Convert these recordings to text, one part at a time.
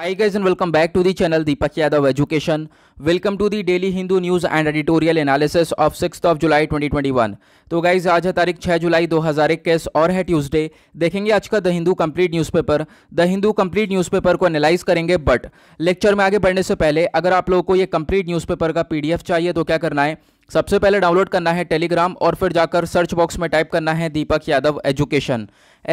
Hi guys and welcome back to the channel Deepak Yadav education welcome to the daily Hindu news and editorial analysis of six of July 2021. तो guys आज है तारीख छह जुलाई 2021 और है Tuesday देखेंगे आज का the Hindu complete newspaper the Hindu complete newspaper को एनालाइज करेंगे बट लेक्चर में आगे बढ़ने से पहले अगर आप लोगों को ये कंप्लीट न्यूज़पेपर का पीडीएफ चाहिए तो क्या करना है सबसे पहले डाउनलोड करना है टेलीग्राम और फिर जाकर सर्च बॉक्स में टाइप करना है Deepak Yadav education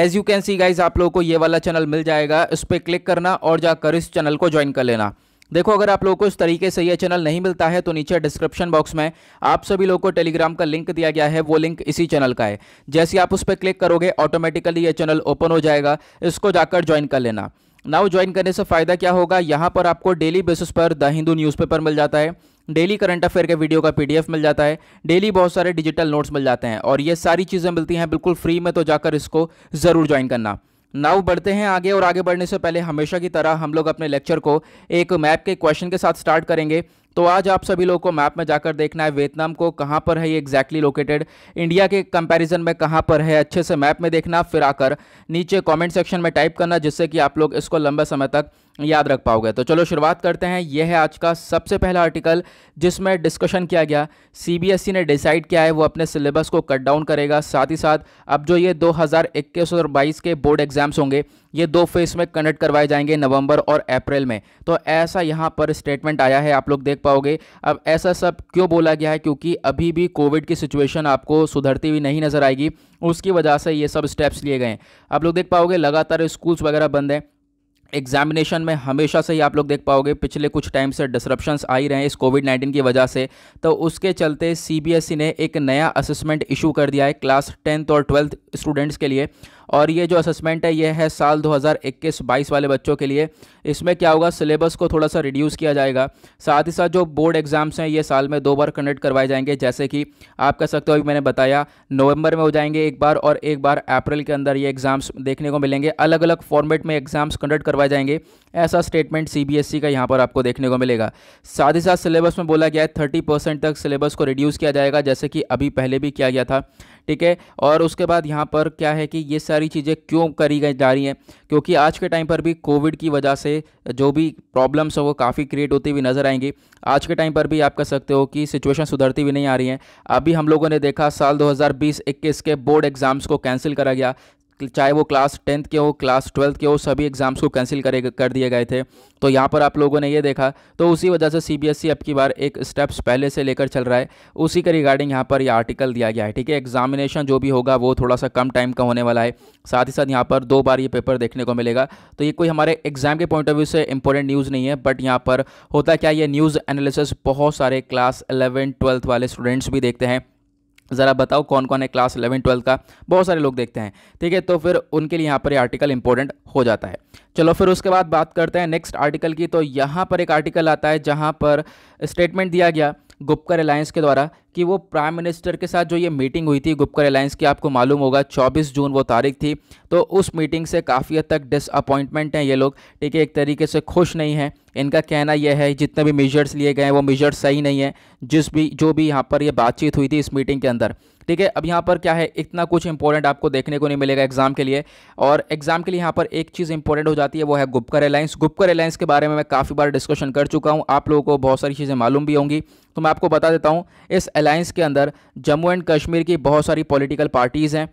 as you can see guys आप लोगों को ये वाला चैनल मिल जाएगा इस पर क्लिक करना और जाकर इस चैनल को ज्वाइन कर लेना देखो अगर आप लोगों को इस तरीके से यह चैनल नहीं मिलता है तो नीचे डिस्क्रिप्शन बॉक्स में आप सभी लोगों को टेलीग्राम का लिंक दिया गया है वो लिंक इसी चैनल का है जैसे आप उस पर क्लिक करोगे ऑटोमेटिकली ये चैनल ओपन हो जाएगा इसको जाकर ज्वाइन कर लेना नाउ ज्वाइन करने से फ़ायदा क्या होगा यहाँ पर आपको डेली बेसिस पर द हिंदू न्यूज़पेपर मिल जाता है डेली करंट अफेयर के वीडियो का पीडीएफ मिल जाता है डेली बहुत सारे डिजिटल नोट्स मिल जाते हैं और ये सारी चीज़ें मिलती हैं बिल्कुल फ्री में तो जाकर इसको ज़रूर ज्वाइन करना नाउ बढ़ते हैं आगे और आगे बढ़ने से पहले हमेशा की तरह हम लोग अपने लेक्चर को एक मैप के क्वेश्चन के साथ स्टार्ट करेंगे तो आज आप सभी लोगों को मैप में जाकर देखना है वियतनाम को कहाँ पर है ये एग्जैक्टली लोकेटेड इंडिया के कंपैरिजन में कहाँ पर है अच्छे से मैप में देखना फिर आकर नीचे कमेंट सेक्शन में टाइप करना जिससे कि आप लोग इसको लंबे समय तक याद रख पाओगे तो चलो शुरुआत करते हैं यह है आज का सबसे पहला आर्टिकल जिसमें डिस्कशन किया गया सीबीएसई e ने डिसाइड किया है वो अपने सिलेबस को कट डाउन करेगा साथ ही साथ अब जो ये 2021 और 22 के बोर्ड एग्जाम्स होंगे ये दो फेज में कंडक्ट करवाए जाएंगे नवंबर और अप्रैल में तो ऐसा यहाँ पर स्टेटमेंट आया है आप लोग देख पाओगे अब ऐसा सब क्यों बोला गया है क्योंकि अभी भी कोविड की सिचुएशन आपको सुधरती हुई नहीं नज़र आएगी उसकी वजह से ये सब स्टेप्स लिए गए हैं आप लोग देख पाओगे लगातार स्कूल्स वगैरह बंद हैं एग्जामिनेशन में हमेशा से ही आप लोग देख पाओगे पिछले कुछ टाइम से डिसरप्शंस आ ही रहे हैं इस कोविड नाइन्टीन की वजह से तो उसके चलते सीबीएसई e ने एक नया असेसमेंट इशू कर दिया है क्लास टेंथ और ट्वेल्थ स्टूडेंट्स के लिए और ये जो असेसमेंट है ये है साल 2021-22 वाले बच्चों के लिए इसमें क्या होगा सिलेबस को थोड़ा सा रिड्यूस किया जाएगा साथ ही साथ जो बोर्ड एग्जाम्स हैं ये साल में दो बार कंडक्ट करवाए जाएंगे जैसे कि आप कह सकते हो अभी मैंने बताया नवंबर में हो जाएंगे एक बार और एक बार अप्रैल के अंदर ये एग्ज़ाम्स देखने को मिलेंगे अलग अलग फॉर्मेट में एग्ज़ाम्स कंडक्ट करवाए जाएंगे ऐसा स्टेटमेंट सी e का यहाँ पर आपको देखने को मिलेगा साथ ही साथ सिलेबस में बोला गया है थर्टी तक सिलेबस को रिड्यूस किया जाएगा जैसे कि अभी पहले भी किया गया था ठीक है और उसके बाद यहाँ पर क्या है कि ये सारी चीज़ें क्यों करी गई जा रही हैं क्योंकि आज के टाइम पर भी कोविड की वजह से जो भी प्रॉब्लम्स हैं वो काफ़ी क्रिएट होती हुई नज़र आएंगी आज के टाइम पर भी आप कह सकते हो कि सिचुएशन सुधरती हुई नहीं आ रही है अभी हम लोगों ने देखा साल 2020-21 के बोर्ड एग्ज़ाम्स को कैंसिल करा गया चाहे वो क्लास टेंथ के हो क्लास ट्वेल्थ के हो सभी एग्ज़ाम्स को कैंसिल करे कर दिए गए थे तो यहाँ पर आप लोगों ने ये देखा तो उसी वजह से सी बी एस अब की बार एक स्टेप्स पहले से लेकर चल रहा है उसी के रिगार्डिंग यहाँ पर यह आर्टिकल दिया गया है ठीक है एग्जामिनेशन जो भी होगा वो थोड़ा सा कम टाइम का होने वाला है साथ ही साथ यहाँ पर दो बार ये पेपर देखने को मिलेगा तो ये कोई हमारे एग्ज़ाम के पॉइंट ऑफ व्यू से इंपॉर्टेंट न्यूज़ नहीं है बट यहाँ पर होता क्या ये न्यूज़ एनालिसिस बहुत सारे क्लास इलेवन ट्वेल्थ वाले स्टूडेंट्स भी देखते हैं ज़रा बताओ कौन कौन है क्लास इलेवन ट्वेल्थ का बहुत सारे लोग देखते हैं ठीक है तो फिर उनके लिए यहाँ पर ये आर्टिकल इंपॉर्टेंट हो जाता है चलो फिर उसके बाद बात करते हैं नेक्स्ट आर्टिकल की तो यहाँ पर एक आर्टिकल आता है जहाँ पर स्टेटमेंट दिया गया गुप्कर अलायंस के द्वारा कि वो प्राइम मिनिस्टर के साथ जो ये मीटिंग हुई थी गुप्कर अलायंस की आपको मालूम होगा 24 जून वो तारीख थी तो उस मीटिंग से काफ़ी हद तक डिसअपॉइंटमेंट हैं ये लोग ठीक है एक तरीके से खुश नहीं हैं इनका कहना यह है जितने भी मेजर्स लिए गए हैं वो मेजर्स सही नहीं है जिस भी जो भी यहाँ पर ये बातचीत हुई थी इस मीटिंग के अंदर ठीक है अब यहाँ पर क्या है इतना कुछ इंपॉर्टेंट आपको देखने को नहीं मिलेगा एग्जाम के लिए और एग्जाम के लिए यहाँ पर एक चीज़ इंपॉर्टेंट हो जाती है वो है गुप्कर अलायंस गुप्कर अलायंस के बारे में मैं काफ़ी बार डिस्कशन कर चुका हूँ आप लोगों को बहुत सारी चीज़ें मालूम भी होंगी तो मैं आपको बता देता हूँ इस अलायंस के अंदर जम्मू एंड कश्मीर की बहुत सारी पॉलिटिकल पार्टीज़ हैं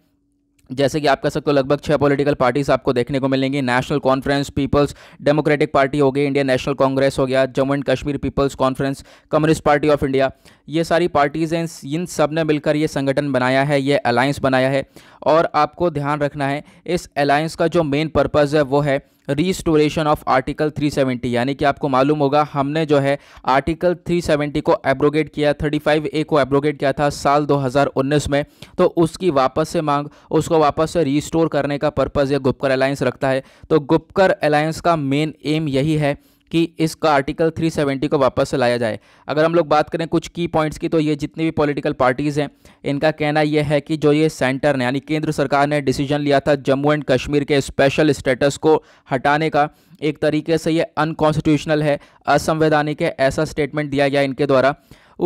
जैसे कि आप कह सकते हो लगभग छह पॉलिटिकल पार्टीज आपको देखने को मिलेंगी national conference people's democratic party हो गई इंडियन नेशनल कांग्रेस हो गया Jammu and Kashmir people's conference communist party of India ये सारी पार्टीज़ हैं इन सब ने मिलकर ये संगठन बनाया है ये अलायंस बनाया है और आपको ध्यान रखना है इस अलायंस का जो मेन पर्पज़ है वो है रीस्टोरेशन ऑफ आर्टिकल 370 यानी कि आपको मालूम होगा हमने जो है आर्टिकल 370 को एब्रोगेट किया 35 ए को एब्रोगेट किया था साल 2019 में तो उसकी वापस से मांग उसको वापस से रीस्टोर करने का पर्पज़ यह गुप्कर अलायंस रखता है तो गुप्कर अलायंस का मेन एम यही है कि इसका आर्टिकल 370 को वापस से लाया जाए अगर हम लोग बात करें कुछ की पॉइंट्स की तो ये जितनी भी पॉलिटिकल पार्टीज़ हैं इनका कहना यह है कि जो ये सेंटर ने यानी केंद्र सरकार ने डिसीजन लिया था जम्मू एंड कश्मीर के स्पेशल स्टेटस को हटाने का एक तरीके से ये अनकॉन्स्टिट्यूशनल है असंवैधानिक है ऐसा स्टेटमेंट दिया गया इनके द्वारा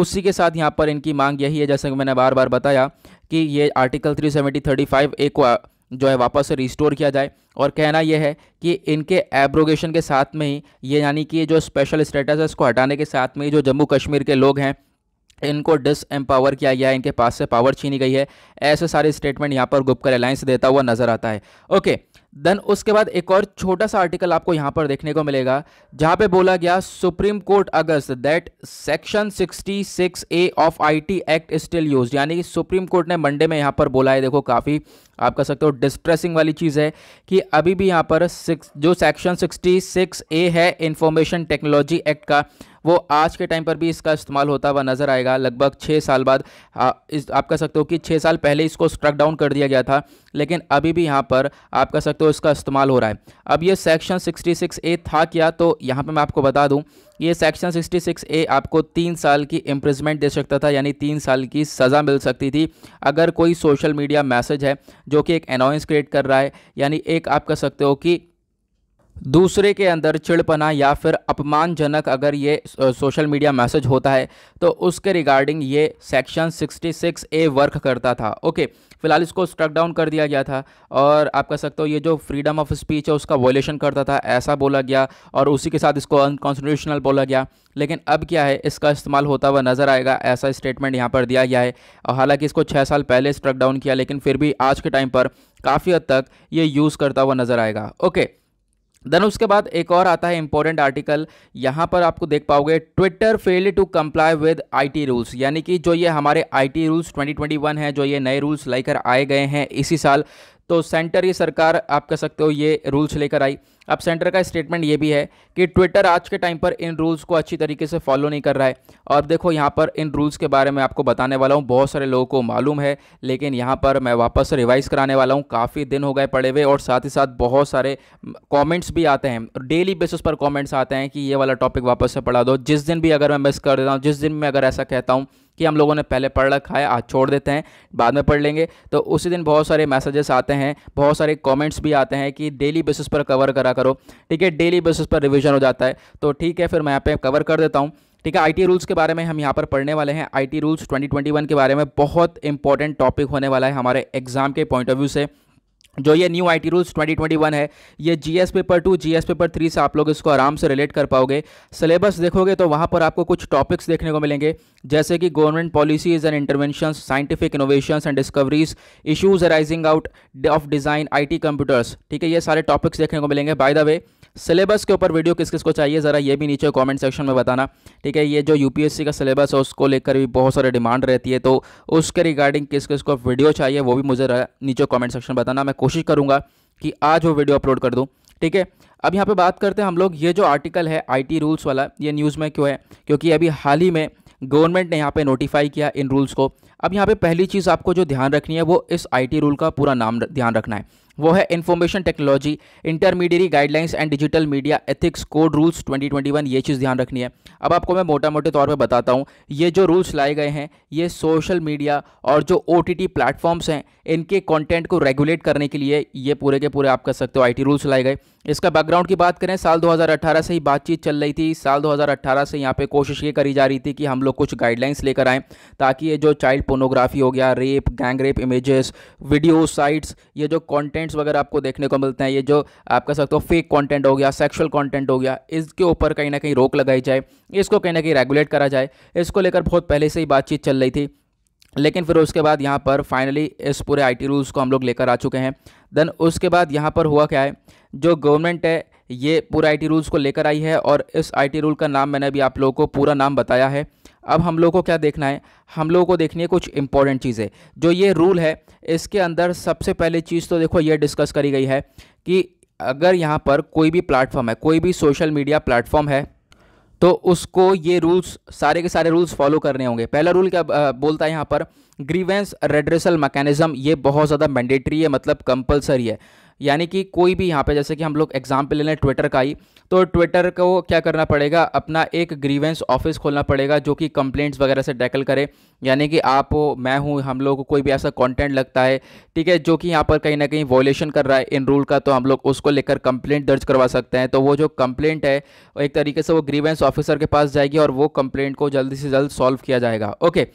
उसी के साथ यहाँ पर इनकी मांग यही है जैसे कि मैंने बार बार बताया कि ये article three seventy thirty five एक जो है वापस से रिस्टोर किया जाए और कहना यह है कि इनके एब्रोगेशन के साथ में ही ये यानी कि जो स्पेशल स्टेटस है इसको हटाने के साथ में ही जो जम्मू कश्मीर के लोग हैं इनको डिस एम्पावर किया गया है इनके पास से पावर छीनी गई है ऐसे सारे स्टेटमेंट यहाँ पर गुप्कर अलायंस देता हुआ नजर आता है ओके देन उसके बाद एक और छोटा सा आर्टिकल आपको यहां पर देखने को मिलेगा जहां पे बोला गया supreme court aghast that section 66 A of IT act still use यानी कि सुप्रीम कोर्ट ने मंडे में यहां पर बोला है देखो काफ़ी आप कह सकते हो डिस्ट्रेसिंग वाली चीज़ है कि अभी भी यहाँ पर जो सेक्शन 66 ए है इंफॉर्मेशन टेक्नोलॉजी एक्ट का वो आज के टाइम पर भी इसका इस्तेमाल होता हुआ नज़र आएगा लगभग छः साल बाद आ, इस आप कह सकते हो कि छः साल पहले इसको स्ट्रक डाउन कर दिया गया था लेकिन अभी भी यहाँ पर आप कह सकते हो तो इसका इस्तेमाल हो रहा है अब ये सेक्शन 66 ए था क्या तो यहाँ पे मैं आपको बता दूँ ये सेक्शन 66 ए आपको तीन साल की इम्प्रिजमेंट दे सकता था यानी तीन साल की सज़ा मिल सकती थी अगर कोई सोशल मीडिया मैसेज है जो कि एक अनाउंस क्रिएट कर रहा है यानी एक आप कह सकते हो कि दूसरे के अंदर चिड़पना या फिर अपमानजनक अगर ये सोशल मीडिया मैसेज होता है तो उसके रिगार्डिंग ये सेक्शन 66 ए वर्क करता था ओके okay. फिलहाल इसको स्ट्रक डाउन कर दिया गया था और आप कह सकते हो ये जो फ्रीडम ऑफ स्पीच है उसका वॉयलेशन करता था ऐसा बोला गया और उसी के साथ इसको अनकॉन्स्टिट्यूशनल बोला गया लेकिन अब क्या है इसका इस्तेमाल होता हुआ नज़र आएगा ऐसा स्टेटमेंट यहाँ पर दिया गया है और हालांकि इसको छः साल पहले स्ट्रक डाउन किया लेकिन फिर भी आज के टाइम पर काफ़ी हद तक ये यूज़ करता हुआ नज़र आएगा ओके देन उसके बाद एक और आता है इंपॉर्टेंट आर्टिकल यहाँ पर आपको देख पाओगे Twitter fail to comply with IT rules यानी कि जो ये हमारे आईटी रूल्स 2021 है जो ये नए रूल्स लेकर आए गए हैं इसी साल तो सेंटर की सरकार आप कह सकते हो ये रूल्स लेकर आई अब सेंटर का स्टेटमेंट ये भी है कि ट्विटर आज के टाइम पर इन रूल्स को अच्छी तरीके से फॉलो नहीं कर रहा है और देखो यहाँ पर इन रूल्स के बारे में आपको बताने वाला हूँ बहुत सारे लोगों को मालूम है लेकिन यहाँ पर मैं वापस रिवाइज़ कराने वाला हूँ काफ़ी दिन हो गए पड़े हुए और साथ ही साथ बहुत सारे कॉमेंट्स भी आते हैं डेली बेसिस पर कॉमेंट्स आते हैं कि ये वाला टॉपिक वापस से पढ़ा दो जिस दिन भी अगर मैं मिस कर देता हूँ जिस दिन मैं अगर ऐसा कहता हूँ कि हम लोगों ने पहले पढ़ रखा है आज छोड़ देते हैं बाद में पढ़ लेंगे तो उसी दिन बहुत सारे मैसेजेस आते हैं बहुत सारे कमेंट्स भी आते हैं कि डेली बेसिस पर कवर करा करो ठीक है डेली बेसिस पर रिविजन हो जाता है तो ठीक है फिर मैं यहाँ पे कवर कर देता हूँ ठीक है आईटी रूल्स के बारे में हम यहाँ पर पढ़ने वाले हैं आईटी रूल्स 2021 के बारे में बहुत इंपॉर्टेंट टॉपिक होने वाला है हमारे एग्जाम के पॉइंट ऑफ व्यू से जो ये न्यू आईटी रूल्स 2021 है ये GS paper two GS paper three से आप लोग इसको आराम से रिलेट कर पाओगे सिलेबस देखोगे तो वहाँ पर आपको कुछ टॉपिक्स देखने को मिलेंगे जैसे कि government policies and intervention scientific innovations and discoveries issues arising out of design IT computers ठीक है ये सारे टॉपिक्स देखने को मिलेंगे बाय द वे सिलेबस के ऊपर वीडियो किस किस को चाहिए ज़रा ये भी नीचे कमेंट सेक्शन में बताना ठीक है ये जो यूपीएससी का सिलेबस है उसको लेकर भी बहुत सारे डिमांड रहती है तो उसके रिगार्डिंग किस किस को वीडियो चाहिए वो भी मुझे नीचे कॉमेंट सेक्शन में बताना मैं कोशिश करूँगा कि आज वो वीडियो अपलोड कर दूँ ठीक है अब यहाँ पर बात करते हैं हम लोग ये जो आर्टिकल है आई रूल्स वाला ये न्यूज़ में क्यों है क्योंकि अभी हाल ही में गवर्नमेंट ने यहाँ पे नोटिफाई किया इन रूल्स को अब यहाँ पे पहली चीज़ आपको जो ध्यान रखनी है वो इस आईटी रूल का पूरा नाम ध्यान रखना है वो है information technology intermediate guidelines and digital media ethics code rules 2021 ये चीज़ ध्यान रखनी है अब आपको मैं मोटा मोटे तौर पे बताता हूँ ये जो रूल्स लाए गए हैं ये सोशल मीडिया और जो ओ टी प्लेटफॉर्म्स हैं इनके कंटेंट को रेगुलेट करने के लिए ये पूरे के पूरे आप कर सकते हो आई रूल्स लाए गए इसका बैकग्राउंड की बात करें साल 2018 से ही बातचीत चल रही थी साल 2018 से यहाँ पे कोशिश ये करी जा रही थी कि हम लोग कुछ गाइडलाइंस लेकर आएँ ताकि ये जो चाइल्ड पोनोग्राफी हो गया rape gang rape images video sites ये जो कॉन्टेंट कंटेंट्स वगैरह आपको देखने को मिलते हैं ये जो आप कह सकते हो फेक कंटेंट हो गया सेक्सुअल कंटेंट हो गया इसके ऊपर कहीं ना कहीं रोक लगाई जाए इसको कहीं ना कहीं रेगुलेट करा जाए इसको लेकर बहुत पहले से ही बातचीत चल रही थी लेकिन फिर उसके बाद यहाँ पर फाइनली इस पूरे आईटी रूल्स को हम लोग लेकर आ चुके हैं देन उसके बाद यहाँ पर हुआ क्या है जो गवर्नमेंट है ये पूरा आईटी रूल्स को लेकर आई है और इस आईटी रूल का नाम मैंने अभी आप लोगों को पूरा नाम बताया है अब हम लोग को क्या देखना है हम लोगों को देखनी है कुछ इंपॉर्टेंट चीज़ें जो ये रूल है इसके अंदर सबसे पहले चीज़ तो देखो ये डिस्कस करी गई है कि अगर यहाँ पर कोई भी प्लेटफॉर्म है कोई भी सोशल मीडिया प्लेटफॉर्म है तो उसको ये रूल्स सारे के सारे रूल्स फॉलो करने होंगे पहला रूल क्या बोलता है यहाँ पर ग्रीवेंस रेड्रेसल मैकेनिज्म ये बहुत ज़्यादा मैंडेटरी है मतलब कंपलसरी है यानी कि कोई भी यहाँ पे जैसे कि हम लोग एग्जाम्पल ले लें ट्विटर का ही तो ट्विटर को क्या करना पड़ेगा अपना एक ग्रीवेंस ऑफिस खोलना पड़ेगा जो कि कंप्लेंट्स वगैरह से टैकल करे यानी कि आप मैं हूँ हम लोग को कोई भी ऐसा कॉन्टेंट लगता है ठीक है जो कि यहाँ पर कहीं ना कहीं वॉयलेशन कर रहा है इन रूल का तो हम लोग उसको लेकर कंप्लेंट दर्ज करवा सकते हैं तो वो जो कंप्लेंट है एक तरीके से वो ग्रीवेंस ऑफिसर के पास जाएगी और वो कंप्लेंट को जल्दी से जल्द सॉल्व किया जाएगा ओके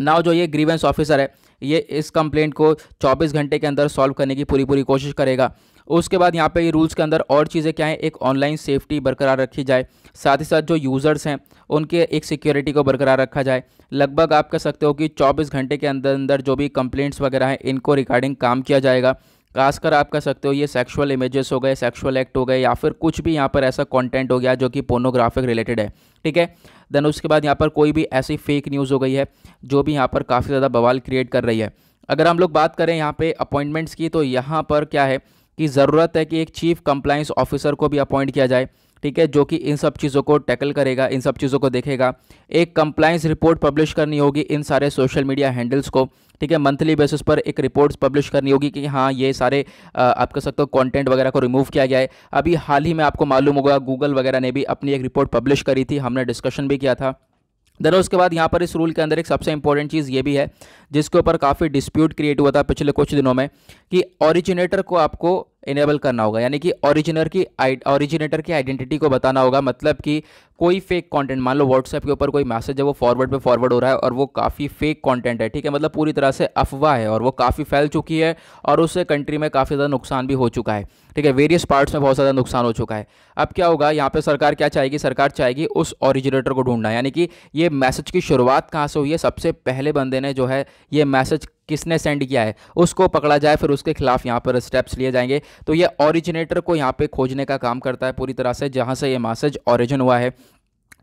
नाव जो ये ग्रीवेंस ऑफिसर है ये इस कंप्लेंट को 24 घंटे के अंदर सॉल्व करने की पूरी पूरी कोशिश करेगा उसके बाद यहाँ पे रूल्स के अंदर और चीज़ें क्या हैं एक ऑनलाइन सेफ्टी बरकरार रखी जाए साथ ही साथ जो यूज़र्स हैं उनके एक सिक्योरिटी को बरकरार रखा जाए लगभग आप कह सकते हो कि 24 घंटे के अंदर अंदर जो भी कंप्लेंट्स वगैरह हैं इनको रिगार्डिंग काम किया जाएगा खासकर आप कह सकते हो ये सेक्सुअल इमेजेस हो गए सेक्सुअल एक्ट हो गए या फिर कुछ भी यहाँ पर ऐसा कंटेंट हो गया जो कि पोर्नोग्राफिक रिलेटेड है ठीक है देन उसके बाद यहाँ पर कोई भी ऐसी फेक न्यूज़ हो गई है जो भी यहाँ पर काफ़ी ज़्यादा बवाल क्रिएट कर रही है अगर हम लोग बात करें यहाँ पर अपॉइंटमेंट्स की तो यहाँ पर क्या है कि ज़रूरत है कि एक चीफ़ कंप्लाइंस ऑफिसर को भी अपॉइंट किया जाए ठीक है जो कि इन सब चीज़ों को टैकल करेगा इन सब चीज़ों को देखेगा एक कंप्लाइंस रिपोर्ट पब्लिश करनी होगी इन सारे सोशल मीडिया हैंडल्स को ठीक है मंथली बेसिस पर एक रिपोर्ट पब्लिश करनी होगी कि हाँ ये सारे आप कह सकते हो कंटेंट वगैरह को रिमूव किया गया है अभी हाल ही में आपको मालूम होगा गूगल वगैरह ने भी अपनी एक रिपोर्ट पब्लिश करी थी हमने डिस्कशन भी किया था दर उसके बाद यहाँ पर इस रूल के अंदर एक सबसे इंपॉर्टेंट चीज़ ये भी है जिसके ऊपर काफ़ी डिस्प्यूट क्रिएट हुआ था पिछले कुछ दिनों में कि ओरिजिनेटर को आपको इनेबल करना होगा यानी कि ओरिजिनर की ओरिजिनेटर की आइडेंटिटी को बताना होगा मतलब कि कोई फेक कंटेंट मान लो व्हाट्सएप के ऊपर कोई मैसेज है वो फॉरवर्ड पे फॉरवर्ड हो रहा है और वो काफ़ी फेक कंटेंट है ठीक है मतलब पूरी तरह से अफवाह है और वो काफ़ी फैल चुकी है और उससे कंट्री में काफ़ी ज़्यादा नुकसान भी हो चुका है ठीक है वेरियस पार्ट्स में बहुत ज़्यादा नुकसान हो चुका है अब क्या होगा यहाँ पर सरकार क्या चाहेगी सरकार चाहेगी उस ऑरिजिनेटर को ढूंढना यानी कि ये मैसेज की शुरुआत कहाँ से हुई है सबसे पहले बंदे ने जो है ये मैसेज किसने सेंड किया है उसको पकड़ा जाए फिर उसके खिलाफ यहाँ पर स्टेप्स लिए जाएंगे तो ये ऑरिजिनेटर को यहाँ पे खोजने का काम करता है पूरी तरह से जहाँ से ये मैसेज ऑरिजिन हुआ है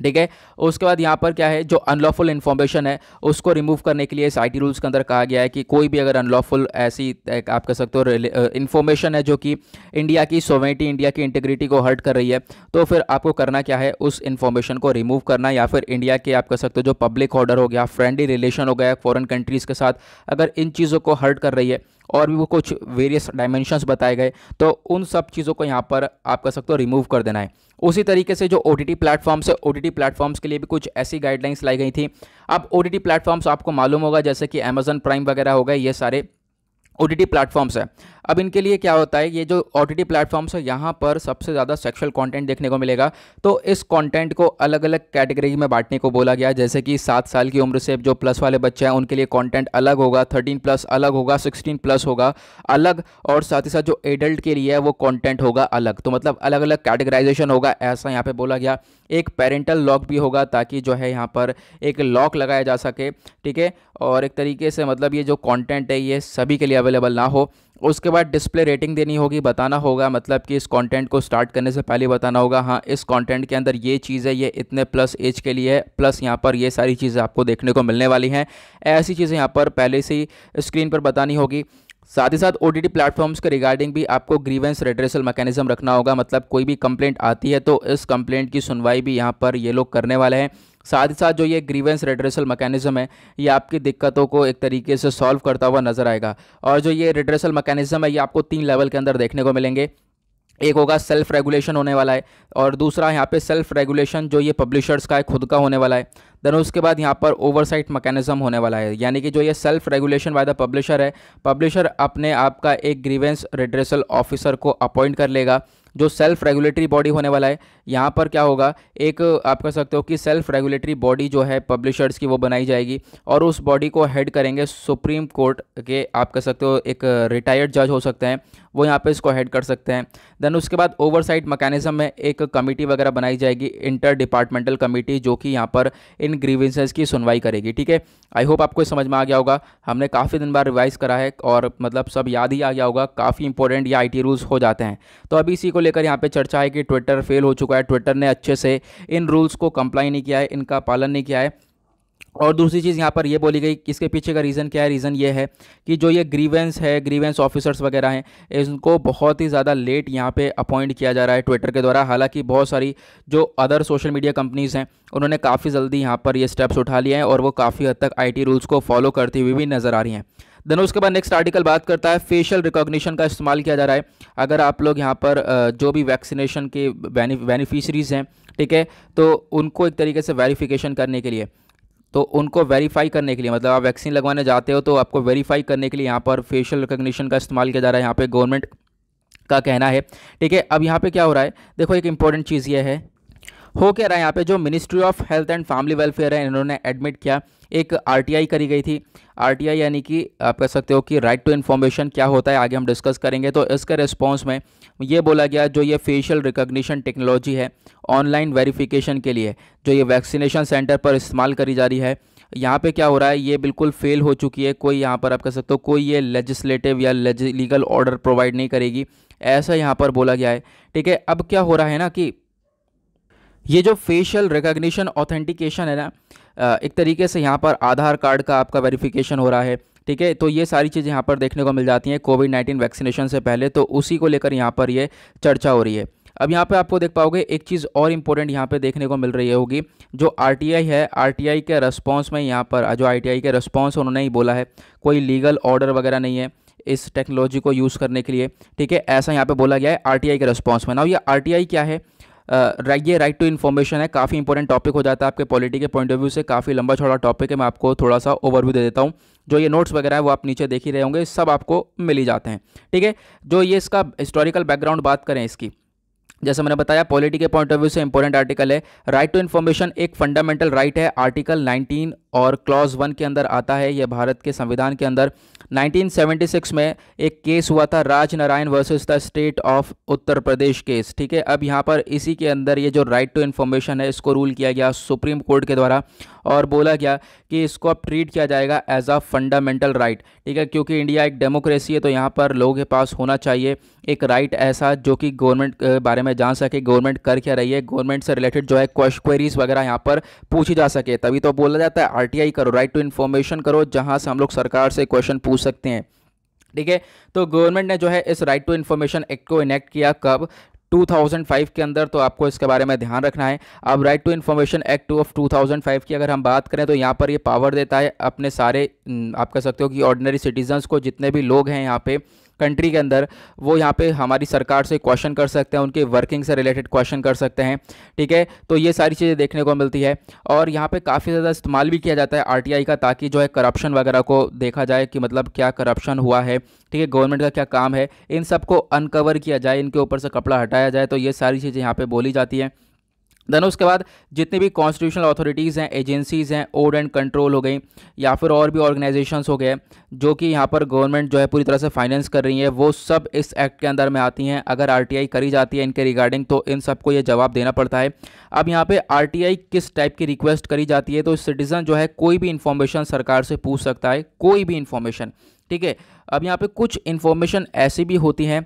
ठीक है उसके बाद यहाँ पर क्या है जो अनलॉफुल इन्फॉर्मेशन है उसको रिमूव करने के लिए इस आई रूल्स के अंदर कहा गया है कि कोई भी अगर अनलॉफुल ऐसी आप कह सकते हो इन्फॉर्मेशन है जो कि इंडिया की सोवेनिटी इंडिया की इंटीग्रिटी को हर्ट कर रही है तो फिर आपको करना क्या है उस इन्फॉर्मेशन को रिमूव करना या फिर इंडिया के आप कह सकते हो जो पब्लिक ऑर्डर हो गया फ्रेंडली रिलेशन हो गया फॉरन कंट्रीज़ के साथ अगर इन चीज़ों को हर्ट कर रही है और भी वो कुछ वेरियस डायमेंशंस बताए गए तो उन सब चीज़ों को यहाँ पर आप कर सकते हो रिमूव कर देना है उसी तरीके से जो ओ टी प्लेटफॉर्म्स है ओ टी प्लेटफॉर्म्स के लिए भी कुछ ऐसी गाइडलाइंस लाई गई थी अब ओ टी प्लेटफॉर्म्स आपको मालूम होगा जैसे कि अमेजन प्राइम वगैरह हो गए ये सारे ओ टी प्लेटफॉर्म्स है अब इनके लिए क्या होता है ये जो ओ टी टी प्लेटफॉर्म्स है यहाँ पर सबसे ज़्यादा सेक्शुअल कंटेंट देखने को मिलेगा तो इस कंटेंट को अलग अलग कैटेगरी में बांटने को बोला गया जैसे कि सात साल की उम्र से जो प्लस वाले बच्चे हैं उनके लिए कंटेंट अलग होगा थर्टीन प्लस अलग होगा सिक्सटीन प्लस होगा अलग और साथ ही साथ जो एडल्ट के लिए है वो कॉन्टेंट होगा अलग तो मतलब अलग अलग कैटेगराइजेशन होगा ऐसा यहाँ पर बोला गया एक पेरेंटल लॉक भी होगा ताकि जो है यहाँ पर एक लॉक लगाया जा सके ठीक है और एक तरीके से मतलब ये जो कंटेंट है ये सभी के लिए अवेलेबल ना हो उसके बाद डिस्प्ले रेटिंग देनी होगी बताना होगा मतलब कि इस कंटेंट को स्टार्ट करने से पहले बताना होगा हाँ इस कंटेंट के अंदर ये चीज़ है ये इतने प्लस एज के लिए है प्लस यहाँ पर ये सारी चीज़ें आपको देखने को मिलने वाली हैं ऐसी चीज़ें यहाँ पर पहले से ही स्क्रीन पर बतानी होगी साथ ही साथ ओ टी प्लेटफॉर्म्स के रिगार्डिंग भी आपको ग्रीवेंस रेड्रेसल मैकेनिज्म रखना होगा मतलब कोई भी कंप्लेंट आती है तो इस कंप्लेंट की सुनवाई भी यहाँ पर ये लोग करने वाले हैं साथ ही साथ जो ये ग्रीवेंस रेड्रेसल मैकेनिज्म है ये आपकी दिक्कतों को एक तरीके से सॉल्व करता हुआ नजर आएगा और जो ये रेड्रेसल मैकेनिज्म है ये आपको तीन लेवल के अंदर देखने को मिलेंगे एक होगा सेल्फ रेगुलेशन होने वाला है और दूसरा यहाँ पे सेल्फ रेगुलेशन जो ये पब्लिशर्स का है खुद का होने वाला है देन उसके बाद यहाँ पर ओवरसाइट मैकेनिज्म होने वाला है यानी कि जो ये self regulation by the publisher है पब्लिशर अपने आप का एक ग्रीवेंस रिड्रेसल ऑफिसर को अपॉइंट कर लेगा जो सेल्फ रेगुलेटरी बॉडी होने वाला है यहाँ पर क्या होगा एक आप कह सकते हो कि सेल्फ रेगुलेटरी बॉडी जो है पब्लिशर्स की वो बनाई जाएगी और उस बॉडी को हेड करेंगे सुप्रीम कोर्ट के आप कह सकते हो एक रिटायर्ड जज हो सकते हैं वो यहाँ पे इसको हेड कर सकते हैं देन उसके बाद ओवरसाइट मैकेनिज्म में एक कमेटी वगैरह बनाई जाएगी इंटर डिपार्टमेंटल कमेटी जो कि यहाँ पर इन ग्रीवेंसेज की सुनवाई करेगी ठीक है आई होप आपको समझ में आ गया होगा हमने काफ़ी दिन बार रिवाइज करा है और मतलब सब याद ही आ गया होगा काफ़ी इंपॉर्टेंट ये आई रूल्स हो जाते हैं तो अभी इसी को लेकर यहाँ पर चर्चा है कि ट्विटर फेल हो चुका है ट्विटर ने अच्छे से इन रूल्स को कंप्लाई नहीं किया है इनका पालन नहीं किया है और दूसरी चीज़ यहाँ पर ये बोली गई कि इसके पीछे का रीज़न क्या है रीज़न ये है कि जो ये ग्रीवेंस है ग्रीवेंस ऑफिसर्स वगैरह हैं इनको बहुत ही ज़्यादा लेट यहाँ पे अपॉइंट किया जा रहा है ट्विटर के द्वारा हालांकि बहुत सारी जो अदर सोशल मीडिया कंपनीज़ हैं उन्होंने काफ़ी जल्दी यहाँ पर ये स्टेप्स उठा लिए हैं और वो काफ़ी हद तक आई रूल्स को फॉलो करती हुई भी नज़र आ रही हैं देन उसके बाद नेक्स्ट आर्टिकल बात करता है फेशियल रिकॉग्निशन का इस्तेमाल किया जा रहा है अगर आप लोग यहाँ पर जो भी वैक्सीनेशन के बेनिफिशरीज़ हैं ठीक है तो उनको एक तरीके से वेरिफिकेशन करने के लिए तो उनको वेरीफाई करने के लिए मतलब आप वैक्सीन लगवाने जाते हो तो आपको वेरीफाई करने के लिए यहाँ पर फेशियल रिकग्निशन का इस्तेमाल किया जा रहा है यहाँ पर गवर्नमेंट का कहना है ठीक है अब यहाँ पे क्या हो रहा है देखो एक इंपॉर्टेंट चीज़ ये है हो क्या रहा है यहाँ पे जो ministry of health and family welfare है इन्होंने एडमिट किया एक आरटीआई करी गई थी आरटीआई यानी कि आप कह सकते हो कि राइट टू इन्फॉर्मेशन क्या होता है आगे हम डिस्कस करेंगे तो इसके रिस्पॉन्स में ये बोला गया जो ये फेशियल रिकोगनीशन टेक्नोलॉजी है ऑनलाइन वेरीफिकेशन के लिए जो ये वैक्सीनेशन सेंटर पर इस्तेमाल करी जा रही है यहाँ पे क्या हो रहा है ये बिल्कुल फेल हो चुकी है कोई यहाँ पर आप कह सकते हो कोई ये लेजिस्लेटिव या लीगल ऑर्डर प्रोवाइड नहीं करेगी ऐसा यहाँ पर बोला गया है ठीक है अब क्या हो रहा है ना कि ये जो फेशियल रिकग्निशन ऑथेंटिकेशन है ना एक तरीके से यहाँ पर आधार कार्ड का आपका वेरिफिकेशन हो रहा है ठीक है तो ये सारी चीज़ें यहाँ पर देखने को मिल जाती हैं कोविड नाइन्टीन वैक्सीनेशन से पहले तो उसी को लेकर यहाँ पर ये चर्चा हो रही है अब यहाँ पे आपको देख पाओगे एक चीज़ और इम्पोर्टेंट यहाँ पे देखने को मिल रही होगी जो आर है आर के रेस्पॉन्स में यहाँ पर जो आई के रेस्पॉन्स उन्होंने ही बोला है कोई लीगल ऑर्डर वगैरह नहीं है इस टेक्नोलॉजी को यूज़ करने के लिए ठीक है ऐसा यहाँ पे बोला गया है आर के रेस्पॉन्स में ना ये आर क्या है ये राइट टू इन्फॉर्मेशन है काफ़ी इंपॉर्टेंट टॉपिक हो जाता है आपके पॉलिटी के पॉइंट ऑफ व्यू से काफ़ी लंबा छोड़ा टॉपिक है मैं आपको थोड़ा सा ओवरव्यू दे देता हूँ जो ये नोट्स वगैरह है वो आप नीचे देख ही रहे होंगे सब आपको मिल ही जाते हैं ठीक है जो ये इसका हिस्टोरिकल बैकग्राउंड बात करें इसकी जैसे मैंने बताया पॉलिटी के पॉइंट ऑफ व्यू से इंपॉर्टेंट आर्टिकल है राइट टू इन्फॉर्मेशन एक फंडामेंटल राइट है आर्टिकल 19 और क्लॉज वन के अंदर आता है यह भारत के संविधान के अंदर 1976 में एक केस हुआ था Raj Narayan versus the state of Uttar Pradesh case ठीक है अब यहाँ पर इसी के अंदर ये जो राइट टू इन्फॉर्मेशन है इसको रूल किया गया सुप्रीम कोर्ट के द्वारा और बोला गया कि इसको अब ट्रीट किया जाएगा एज अ फंडामेंटल राइट ठीक है क्योंकि इंडिया एक डेमोक्रेसी है तो यहाँ पर लोगों के पास होना चाहिए एक राइट ऐसा जो कि गवर्नमेंट के बारे में जान सके गवर्नमेंट कर क्या रही है गवर्नमेंट से रिलेटेड जो है क्वेरीज वगैरह यहाँ पर पूछी जा सके तभी तो बोला जाता है आरटीआई करो राइट टू इन्फॉर्मेशन करो जहाँ से हम लोग सरकार से क्वेश्चन पूछ सकते हैं ठीक है तो गवर्नमेंट ने जो है इस राइट टू इन्फॉर्मेशन एक्ट को इनेक्ट किया कब 2005 के अंदर तो आपको इसके बारे में ध्यान रखना है अब right to information act two of 2005 की अगर हम बात करें तो यहाँ पर ये पावर देता है अपने सारे आप कह सकते हो कि ऑर्डिनरी सिटीजन्स को जितने भी लोग हैं यहाँ पे कंट्री के अंदर वो यहाँ पे हमारी सरकार से क्वेश्चन कर सकते हैं उनके वर्किंग से रिलेटेड क्वेश्चन कर सकते हैं ठीक है तो ये सारी चीज़ें देखने को मिलती है और यहाँ पे काफ़ी ज़्यादा इस्तेमाल भी किया जाता है आर का ताकि जो है करप्शन वगैरह को देखा जाए कि मतलब क्या करप्शन हुआ है ठीक है गवर्नमेंट का क्या काम है इन सबको अनकवर किया जाए इनके ऊपर से कपड़ा हटाया जाए तो ये सारी चीज़ें यहाँ पर बोली जाती हैं देन उसके बाद जितनी भी कॉन्स्टिट्यूशनल अथॉरिटीज़ हैं एजेंसीज़ हैं ओड एंड कंट्रोल हो गई या फिर और भी ऑर्गेनाइजेशंस हो गए जो कि यहाँ पर गवर्नमेंट जो है पूरी तरह से फाइनेंस कर रही है वो सब इस एक्ट के अंदर में आती हैं अगर आरटीआई करी जाती है इनके रिगार्डिंग तो इन सबको ये जवाब देना पड़ता है अब यहाँ पर आर किस टाइप की रिक्वेस्ट करी जाती है तो सिटीज़न जो है कोई भी इन्फॉर्मेशन सरकार से पूछ सकता है कोई भी इन्फॉर्मेशन ठीक है अब यहाँ पर कुछ इन्फॉर्मेशन ऐसी भी होती हैं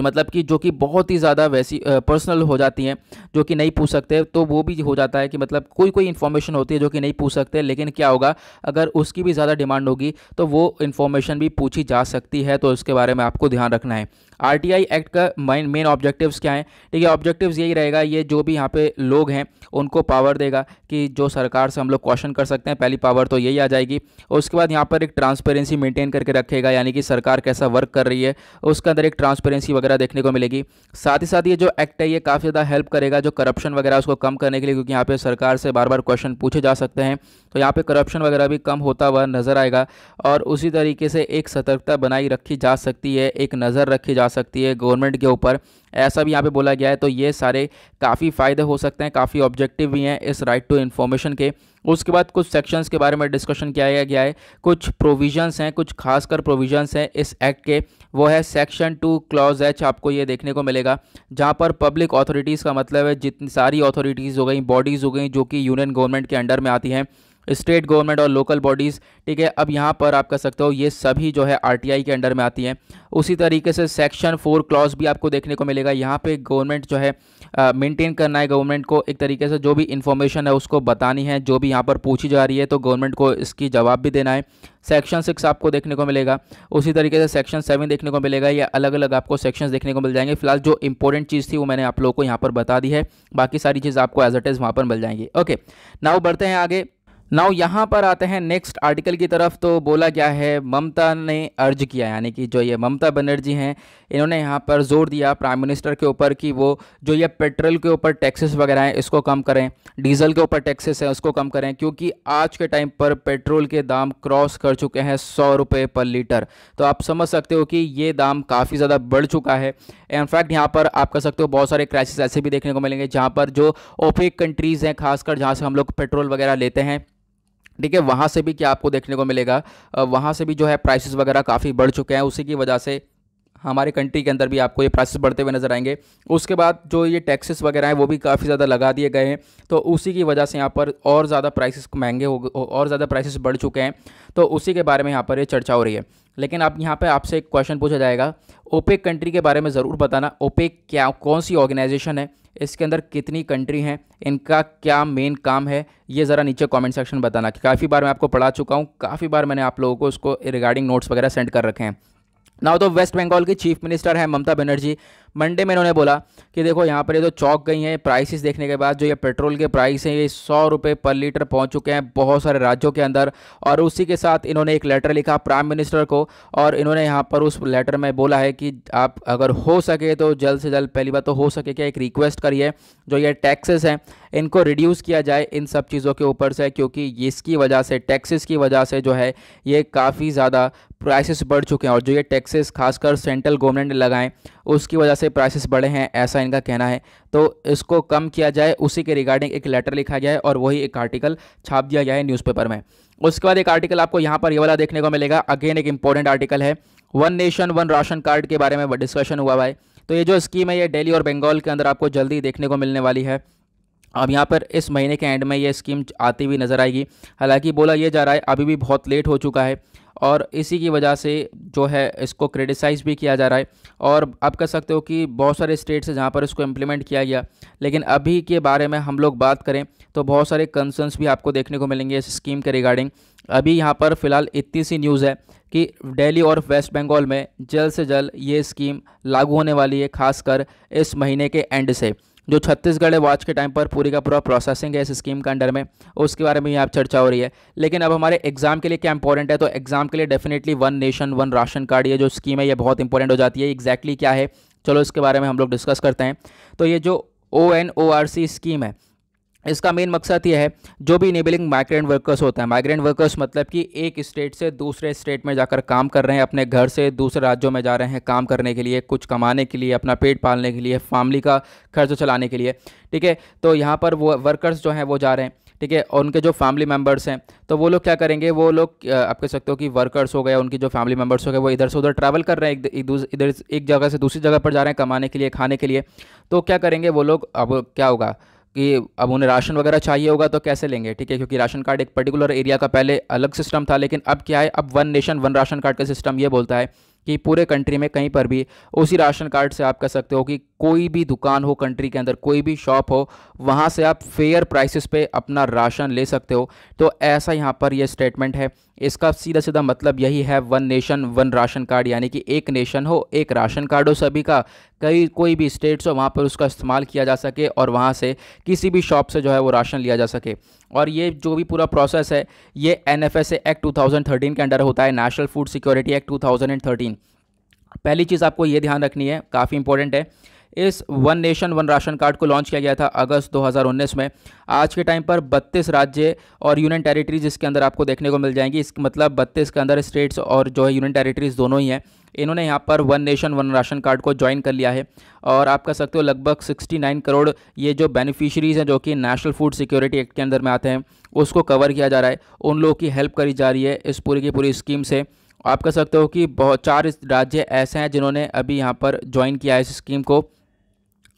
मतलब कि जो कि बहुत ही ज़्यादा वैसी पर्सनल हो जाती हैं जो कि नहीं पूछ सकते तो वो भी हो जाता है कि मतलब कोई कोई इन्फॉर्मेशन होती है जो कि नहीं पूछ सकते लेकिन क्या होगा अगर उसकी भी ज़्यादा डिमांड होगी तो वो इन्फॉर्मेशन भी पूछी जा सकती है तो उसके बारे में आपको ध्यान रखना है आरटीआई एक्ट का मेन मेन ऑब्जेक्टिव्स क्या हैं ठीक है ऑब्जेक्टिव्स यही रहेगा ये जो भी यहाँ पे लोग हैं उनको पावर देगा कि जो सरकार से हम लोग क्वेश्चन कर सकते हैं पहली पावर तो यही आ जाएगी उसके बाद यहाँ पर एक ट्रांसपेरेंसी मेंटेन करके रखेगा यानी कि सरकार कैसा वर्क कर रही है उसके अंदर एक ट्रांसपेरेंसी वगैरह देखने को मिलेगी साथ ही साथ ये जो एक्ट है ये काफ़ी ज़्यादा हेल्प करेगा जो करप्शन वगैरह उसको कम करने के लिए क्योंकि यहाँ पर सरकार से बार बार क्वेश्चन पूछे जा सकते हैं तो यहाँ पे करप्शन वगैरह भी कम होता हुआ नज़र आएगा और उसी तरीके से एक सतर्कता बनाई रखी जा सकती है एक नज़र रखी जा सकती है गवर्नमेंट के ऊपर ऐसा भी यहाँ पे बोला गया है तो ये सारे काफ़ी फ़ायदे हो सकते हैं काफ़ी ऑब्जेक्टिव भी हैं इस राइट टू इन्फॉर्मेशन के उसके बाद कुछ सेक्शंस के बारे में डिस्कशन किया गया है कुछ प्रोविजंस हैं कुछ खासकर प्रोविजंस हैं इस एक्ट के वो है सेक्शन टू क्लॉज एच आपको ये देखने को मिलेगा जहाँ पर पब्लिक अथॉरिटीज़ का मतलब है जितनी सारी अथॉरिटीज़ हो गई बॉडीज़ हो गई जो कि यूनियन गवर्नमेंट के अंडर में आती हैं स्टेट गवर्नमेंट और लोकल बॉडीज़ ठीक है अब यहाँ पर आप कह सकते हो ये सभी जो है आरटीआई के अंडर में आती हैं उसी तरीके से सेक्शन फोर क्लॉज भी आपको देखने को मिलेगा यहाँ पे गवर्नमेंट जो है मेंटेन करना है गवर्नमेंट को एक तरीके से जो भी इन्फॉर्मेशन है उसको बतानी है जो भी यहाँ पर पूछी जा रही है तो गवर्नमेंट को इसकी जवाब भी देना है सेक्शन सिक्स आपको देखने को मिलेगा उसी तरीके से सेक्शन सेवन देखने को मिलेगा या अलग अलग आपको सेक्शंस देखने को मिल जाएंगे फिलहाल जो इंपॉर्टेंट चीज़ थी वो मैंने आप लोगों को यहाँ पर बता दी है बाकी सारी चीज़ आपको एज इट इज़ वहाँ पर मिल जाएंगी ओके नाउ बढ़ते हैं आगे नाउ यहाँ पर आते हैं नेक्स्ट आर्टिकल की तरफ तो बोला क्या है ममता ने अर्ज किया यानी कि जो ये ममता बनर्जी हैं इन्होंने यहाँ पर जोर दिया प्राइम मिनिस्टर के ऊपर कि वो जो ये पेट्रोल के ऊपर टैक्सेस वगैरह हैं इसको कम करें डीजल के ऊपर टैक्सेस हैं उसको कम करें क्योंकि आज के टाइम पर पेट्रोल के दाम क्रॉस कर चुके हैं सौ रुपये पर लीटर तो आप समझ सकते हो कि ये दाम काफ़ी ज़्यादा बढ़ चुका है इनफैक्ट यहाँ पर आप कह सकते हो बहुत सारे क्राइसिस ऐसे भी देखने को मिलेंगे जहाँ पर जो ओपेक कंट्रीज़ हैं खासकर जहाँ से हम लोग पेट्रोल वगैरह लेते हैं ठीक है वहाँ से भी क्या आपको देखने को मिलेगा वहाँ से भी जो है प्राइसेस वगैरह काफ़ी बढ़ चुके हैं उसी की वजह से हमारे कंट्री के अंदर भी आपको ये प्राइसेस बढ़ते हुए नज़र आएंगे उसके बाद जो ये टैक्सेस वगैरह हैं वो भी काफ़ी ज़्यादा लगा दिए गए हैं तो उसी की वजह से यहाँ पर और ज़्यादा प्राइसेस महंगे हो और ज़्यादा प्राइसेस बढ़ चुके हैं तो उसी के बारे में यहाँ पर ये चर्चा हो रही है लेकिन आप यहाँ पर आपसे एक क्वेश्चन पूछा जाएगा ओपेक कंट्री के बारे में ज़रूर बताना ओपेक क्या कौन सी ऑर्गेनाइजेशन है इसके अंदर कितनी कंट्री हैं इनका क्या मेन काम है ये ज़रा नीचे कमेंट सेक्शन में बताना कि काफ़ी बार मैं आपको पढ़ा चुका हूँ काफ़ी बार मैंने आप लोगों को उसको रिगार्डिंग नोट्स वगैरह सेंड कर रखे हैं नाउ तो वेस्ट बंगाल की चीफ मिनिस्टर हैं ममता बनर्जी मंडे में इन्होंने बोला कि देखो यहाँ पर ये जो चौक गई हैं प्राइसेस देखने के बाद जो ये पेट्रोल के प्राइस हैं ये सौ रुपये पर लीटर पहुँच चुके हैं बहुत सारे राज्यों के अंदर और उसी के साथ इन्होंने एक लेटर लिखा प्राइम मिनिस्टर को और इन्होंने यहाँ पर उस लेटर में बोला है कि आप अगर हो सके तो जल्द से जल्द पहली बार तो हो सके क्या एक रिक्वेस्ट करिए जो ये टैक्सेस हैं इनको रिड्यूस किया जाए इन सब चीज़ों के ऊपर से क्योंकि इसकी वजह से टैक्सेस की वजह से जो है ये काफ़ी ज़्यादा प्राइसेस बढ़ चुके हैं और जो ये टैक्सेस खासकर सेंट्रल गवर्नमेंट ने लगाएं उसकी वजह से प्राइसेस बढ़े हैं ऐसा इनका कहना है तो इसको कम किया जाए उसी के रिगार्डिंग एक लेटर लिखा जाए और वही एक आर्टिकल छाप दिया जाए न्यूज़पेपर में उसके बाद एक आर्टिकल आपको यहाँ पर ये वाला देखने को मिलेगा अगेन एक इंपॉर्टेंट आर्टिकल है one nation one ration card के बारे में डिस्कशन हुआ है तो ये जो स्कीम है ये डेली और बंगाल के अंदर आपको जल्दी देखने को मिलने वाली है अब यहाँ पर इस महीने के एंड में ये स्कीम आती हुई नज़र आएगी हालांकि बोला ये जा रहा है अभी भी बहुत लेट हो चुका है और इसी की वजह से जो है इसको क्रिटिसाइज़ भी किया जा रहा है और आप कह सकते हो कि बहुत सारे स्टेट्स हैं जहाँ पर इसको इम्प्लीमेंट किया गया लेकिन अभी के बारे में हम लोग बात करें तो बहुत सारे कंसर्न्स भी आपको देखने को मिलेंगे इस स्कीम के रिगार्डिंग अभी यहाँ पर फिलहाल इतनी सी न्यूज़ है कि दिल्ली और वेस्ट बंगाल में जल्द से जल्द ये स्कीम लागू होने वाली है खासकर इस महीने के एंड से जो छत्तीसगढ़ है वॉच के टाइम पर पूरी का पूरा प्रोसेसिंग है इस स्कीम के अंडर में उसके बारे में यहाँ चर्चा हो रही है लेकिन अब हमारे एग्जाम के लिए क्या इंपॉर्टेंट है तो एग्जाम के लिए definitely one nation one ration card ये जो स्कीम है ये बहुत इंपॉर्टेंट हो जाती है एग्जैक्टली क्या है चलो इसके बारे में हम लोग डिस्कस करते हैं तो ये जो O N O R C scheme है इसका मेन मकसद यह है जो भी इनेबलिंग माइग्रेंट वर्कर्स होता है माइग्रेंट वर्कर्स मतलब कि एक स्टेट से दूसरे स्टेट में जाकर काम कर रहे हैं अपने घर से दूसरे राज्यों में जा रहे हैं काम करने के लिए कुछ कमाने के लिए अपना पेट पालने के लिए फैमिली का खर्च चलाने के लिए ठीक है तो यहाँ पर वो वर्कर्स जो हैं वो जा रहे हैं ठीक है और उनके जो फैमिली मेम्बर्स हैं तो वो लोग क्या करेंगे वो लोग आप कह सकते हो कि वर्कर्स हो गए उनकी जो फैमिली मेम्बर्स हो गए वो इधर से उधर ट्रैवल कर रहे हैं एक इधर एक जगह से दूसरी जगह पर जा रहे हैं कमाने के लिए खाने के लिए तो क्या करेंगे वो लोग अब क्या होगा कि अब उन्हें राशन वगैरह चाहिए होगा तो कैसे लेंगे ठीक है क्योंकि राशन कार्ड एक पर्टिकुलर एरिया का पहले अलग सिस्टम था लेकिन अब क्या है अब one nation one ration card का सिस्टम ये बोलता है कि पूरे कंट्री में कहीं पर भी उसी राशन कार्ड से आप कह सकते हो कि कोई भी दुकान हो कंट्री के अंदर कोई भी शॉप हो वहाँ से आप फेयर प्राइसेस पे अपना राशन ले सकते हो तो ऐसा यहाँ पर यह स्टेटमेंट है इसका सीधा सीधा मतलब यही है one nation one ration card यानी कि एक नेशन हो एक राशन कार्ड हो सभी का कई कोई भी स्टेट्स हो वहाँ पर उसका इस्तेमाल किया जा सके और वहाँ से किसी भी शॉप से जो है वो राशन लिया जा सके और ये जो भी पूरा प्रोसेस है ये N F S act thirteen के अंडर होता है national food security act thirteen पहली चीज़ आपको ये ध्यान रखनी है काफ़ी इंपॉर्टेंट है इस one nation one ration card को लॉन्च किया गया था अगस्त 2019 में आज के टाइम पर 32 राज्य और यूनियन टेरिटरीज इसके अंदर आपको देखने को मिल जाएंगी इस मतलब 32 के अंदर स्टेट्स और जो है यूनियन टेरिटरीज दोनों ही हैं इन्होंने यहाँ पर one nation one ration card को ज्वाइन कर लिया है और आप कह सकते हो लगभग 69 करोड़ ये जो बेनिफिशरीज़ हैं जो कि नेशनल फूड सिक्योरिटी एक्ट के अंदर में आते हैं उसको कवर किया जा रहा है उन लोगों की हेल्प करी जा रही है इस पूरी की पूरी स्कीम से आप कह सकते हो कि बहुत चार राज्य ऐसे हैं जिन्होंने अभी यहाँ पर ज्वाइन किया है इस स्कीम को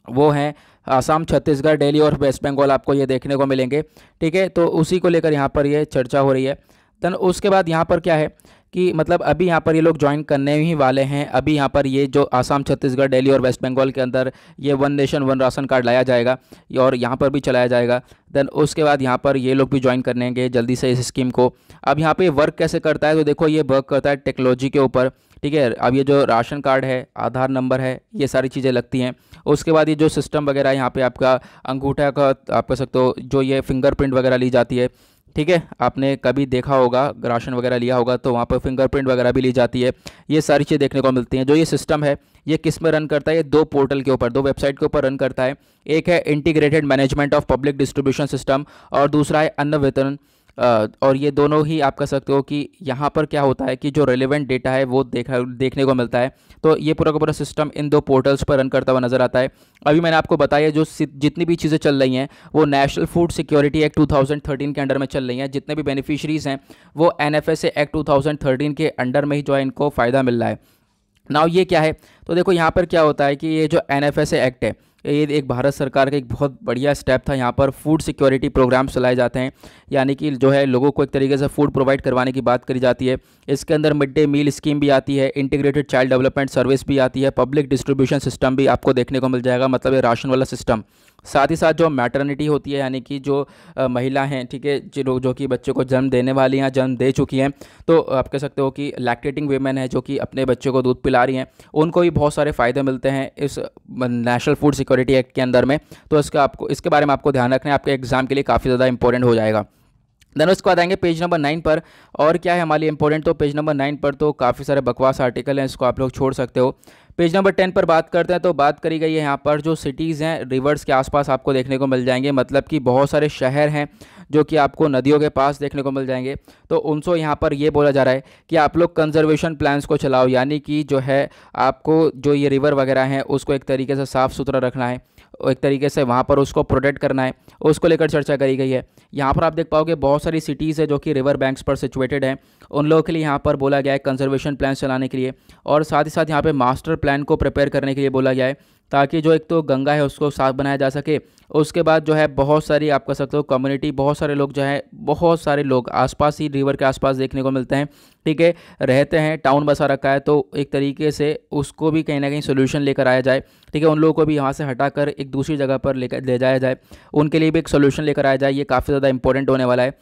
वो हैं आसाम छत्तीसगढ़ डेली और वेस्ट बंगाल आपको ये देखने को मिलेंगे ठीक है तो उसी को लेकर यहाँ पर ये चर्चा हो रही है देन उसके बाद यहाँ पर क्या है कि मतलब अभी यहाँ पर ये लोग ज्वाइन करने ही वाले हैं अभी यहाँ पर ये जो आसाम छत्तीसगढ़ डेली और वेस्ट बंगाल के अंदर ये one nation one ration card लाया जाएगा और यहाँ पर भी चलाया जाएगा देन उसके बाद यहाँ पर ये लोग भी ज्वाइन करेंगे जल्दी से इस स्कीम को अब यहाँ पर वर्क कैसे करता है तो देखो ये वर्क करता है टेक्नोलॉजी के ऊपर ठीक है अब ये जो राशन कार्ड है आधार नंबर है ये सारी चीज़ें लगती हैं उसके बाद ये जो सिस्टम वगैरह यहाँ पे आपका अंगूठा का आप कह सकते हो जो ये फिंगरप्रिंट वगैरह ली जाती है ठीक है आपने कभी देखा होगा राशन वगैरह लिया होगा तो वहाँ पर फिंगरप्रिंट वगैरह भी ली जाती है ये सारी चीज़ें देखने को मिलती हैं जो ये सिस्टम है ये किस में रन करता है ये दो पोर्टल के ऊपर दो वेबसाइट के ऊपर रन करता है एक है integrated management of public distribution system और दूसरा है अन्न वितरण और ये दोनों ही आप कह सकते हो कि यहाँ पर क्या होता है कि जो रेलिवेंट डेटा है वो देखा देखने को मिलता है तो ये पूरा का पूरा सिस्टम इन दो पोर्टल्स पर रन करता हुआ नज़र आता है अभी मैंने आपको बताया जो जितनी भी चीज़ें चल रही हैं वो national food security act two के अंडर में चल रही हैं जितने भी बेनिफिशरीज़ हैं वो एन एफ एक्ट टू के अंडर में ही जो है इनको फ़ायदा मिल रहा है नाव ये क्या है तो देखो यहाँ पर क्या होता है कि ये जो एन एक्ट है ये एक भारत सरकार का एक बहुत बढ़िया स्टेप था यहाँ पर फूड सिक्योरिटी प्रोग्राम चलाए जाते हैं यानी कि जो है लोगों को एक तरीके से फूड प्रोवाइड करवाने की बात करी जाती है इसके अंदर मिड डे मील स्कीम भी आती है इंटीग्रेटेड चाइल्ड डेवलपमेंट सर्विस भी आती है पब्लिक डिस्ट्रीब्यूशन सिस्टम भी आपको देखने को मिल जाएगा मतलब ये राशन वाला सिस्टम साथ ही साथ जो मैटर्निटी होती है यानी कि जो महिला हैं ठीक है जो जो कि बच्चों को जन्म देने वाली हैं जन्म दे चुकी हैं तो आप कह सकते हो कि लैक्टेटिंग वेमेन है जो कि अपने बच्चों को दूध पिला रही हैं उनको भी बहुत सारे फ़ायदे मिलते हैं इस नेशनल फूड सिक्योरिटी एक्ट के अंदर में तो इसका आपको इसके बारे में आपको ध्यान रखना है आपके एग्ज़ाम के लिए काफ़ी ज़्यादा इंपॉर्टेंट हो जाएगा देन उसको आ जाएंगे पेज नंबर नाइन पर और क्या है हमारे लिए इंपॉर्टेंट तो पेज नंबर नाइन पर तो काफ़ी सारे बकवास आर्टिकल हैं इसको आप लोग छोड़ सकते हो पेज नंबर टेन पर बात करते हैं तो बात करी गई है यहाँ पर जो सिटीज़ हैं रिवर्स के आसपास आपको देखने को मिल जाएंगे मतलब कि बहुत सारे शहर हैं जो कि आपको नदियों के पास देखने को मिल जाएंगे तो उनसे यहाँ पर ये बोला जा रहा है कि आप लोग कंजर्वेशन प्लान्स को चलाओ यानी कि जो है आपको जो ये रिवर वगैरह हैं उसको एक तरीके से साफ़ सुथरा रखना है एक तरीके से वहाँ पर उसको प्रोटेक्ट करना है उसको लेकर चर्चा करी गई है यहाँ पर आप देख पाओगे बहुत सारी सिटीज़ है जो कि रिवर बैंक्स पर सिचुएटेड हैं उन लोगों के लिए यहाँ पर बोला गया है कंजर्वेशन प्लान चलाने के लिए और साथ ही साथ यहाँ पर मास्टर प्लान को प्रिपेयर करने के लिए बोला गया है ताकि जो एक तो गंगा है उसको साफ बनाया जा सके उसके बाद जो है बहुत सारी आप कह सकते हो कम्युनिटी बहुत सारे लोग जो है बहुत सारे लोग आसपास ही रिवर के आसपास देखने को मिलते हैं ठीक है रहते हैं टाउन बसा रखा है तो एक तरीके से उसको भी कहीं ना कहीं सोल्यूशन लेकर आया जाए ठीक है उन लोगों को भी यहाँ से हटा एक दूसरी जगह पर लेकर ले जाया जाए उनके लिए भी एक सोल्यूशन लेकर आया जाए ये काफ़ी ज़्यादा इंपॉर्टेंट होने वाला है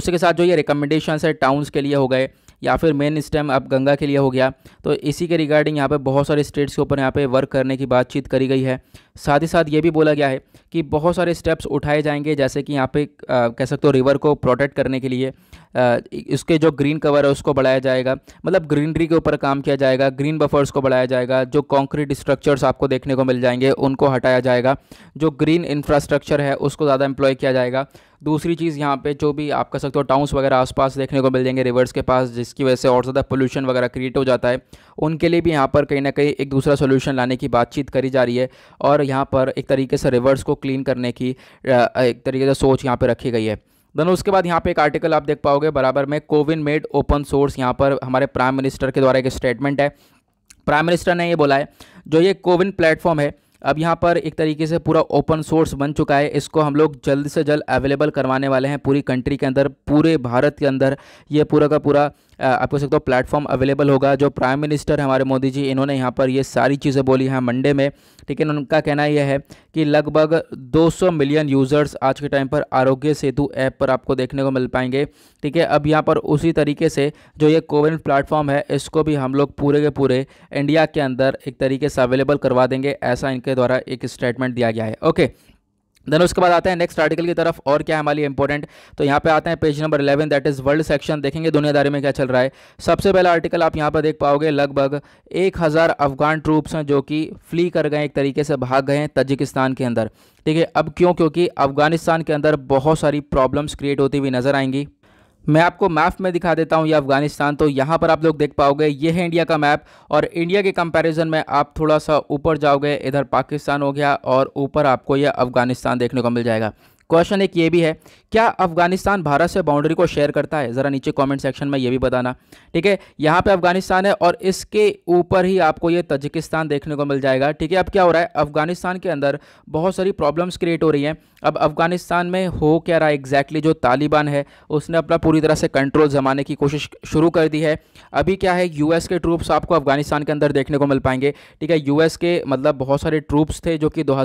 उसके साथ जो ये रिकमेंडेशन है टाउन्स के लिए हो गए या फिर मेन स्टेम आप गंगा के लिए हो गया तो इसी के रिगार्डिंग यहाँ पर बहुत सारे स्टेट्स के ऊपर यहाँ पर वर्क करने की बातचीत करी गई है साथ ही साथ ये भी बोला गया है कि बहुत सारे स्टेप्स उठाए जाएंगे जैसे कि यहाँ पे आ, कह सकते हो रिवर को प्रोटेक्ट करने के लिए आ, इसके जो ग्रीन कवर है उसको बढ़ाया जाएगा मतलब ग्रीनरी के ऊपर काम किया जाएगा ग्रीन बफर्स को बढ़ाया जाएगा जो कॉन्क्रीट स्ट्रक्चर्स आपको देखने को मिल जाएंगे उनको हटाया जाएगा जो ग्रीन इंफ्रास्ट्रक्चर है उसको ज़्यादा एम्प्लॉय किया जाएगा दूसरी चीज़ यहाँ पे जो भी आप कह सकते हो टाउन्स वगैरह आसपास देखने को मिल जाएंगे रिवर्स के पास जिसकी वजह से और ज़्यादा पोल्यूशन वगैरह क्रिएट हो जाता है उनके लिए भी यहाँ पर कहीं ना कहीं एक दूसरा सोल्यूशन लाने की बातचीत करी जा रही है और यहाँ पर एक तरीके से रिवर्स को क्लीन करने की एक तरीके से सोच यहाँ पर रखी गई है दोनों उसके बाद यहाँ पे एक आर्टिकल आप देख पाओगे बराबर में कोविन मेड ओपन सोर्स यहाँ पर हमारे प्राइम मिनिस्टर के द्वारा एक स्टेटमेंट है प्राइम मिनिस्टर ने ये बोला है जो ये कोविन प्लेटफॉर्म है अब यहाँ पर एक तरीके से पूरा ओपन सोर्स बन चुका है इसको हम लोग जल्द से जल्द अवेलेबल करवाने वाले हैं पूरी कंट्री के अंदर पूरे भारत के अंदर ये पूरा का पूरा आप कह सकते हो प्लेटफॉर्म अवेलेबल होगा जो प्राइम मिनिस्टर हमारे मोदी जी इन्होंने यहाँ पर ये सारी चीज़ें बोली हैं मंडे में ठीक है उनका कहना यह है कि लगभग 200 मिलियन यूज़र्स आज के टाइम पर आरोग्य सेतु ऐप पर आपको देखने को मिल पाएंगे ठीक है अब यहाँ पर उसी तरीके से जो ये कोविन प्लेटफॉर्म है इसको भी हम लोग पूरे के पूरे इंडिया के अंदर एक तरीके से अवेलेबल करवा देंगे ऐसा इनके द्वारा एक स्टेटमेंट दिया गया है ओके देन उसके बाद आते हैं नेक्स्ट आर्टिकल की तरफ और क्या है हमारी इंपॉर्टेंट तो यहाँ पे आते हैं page number 11 that is world section देखेंगे दुनियादारी में क्या चल रहा है सबसे पहला आर्टिकल आप यहाँ पर देख पाओगे लगभग एक हज़ार अफगान ट्रूप्स हैं जो कि फ्ली कर गए एक तरीके से भाग गए हैं तजिकिस्तान के अंदर ठीक है अब क्यों क्योंकि अफगानिस्तान के अंदर बहुत सारी प्रॉब्लम्स क्रिएट होती हुई नज़र आएंगी मैं आपको मैप में दिखा देता हूँ ये अफगानिस्तान तो यहाँ पर आप लोग देख पाओगे ये है इंडिया का मैप और इंडिया के कंपैरिजन में आप थोड़ा सा ऊपर जाओगे इधर पाकिस्तान हो गया और ऊपर आपको यह अफगानिस्तान देखने को मिल जाएगा क्वेश्चन एक ये भी है क्या अफगानिस्तान भारत से बाउंड्री को शेयर करता है ज़रा नीचे कमेंट सेक्शन में ये भी बताना ठीक है यहाँ पे अफगानिस्तान है और इसके ऊपर ही आपको ये तजिकिस्तान देखने को मिल जाएगा ठीक है अब क्या हो रहा है अफगानिस्तान के अंदर बहुत सारी प्रॉब्लम्स क्रिएट हो रही हैं अब अफगानिस्तान में हो क्या रहा है एग्जैक्टली जो तालिबान है उसने अपना पूरी तरह से कंट्रोल जमाने की कोशिश शुरू कर दी है अभी क्या है यूएस के ट्रूप्स आपको अफगानिस्तान के अंदर देखने को मिल पाएंगे ठीक है यूएस के मतलब बहुत सारे ट्रूप्स थे जो कि दो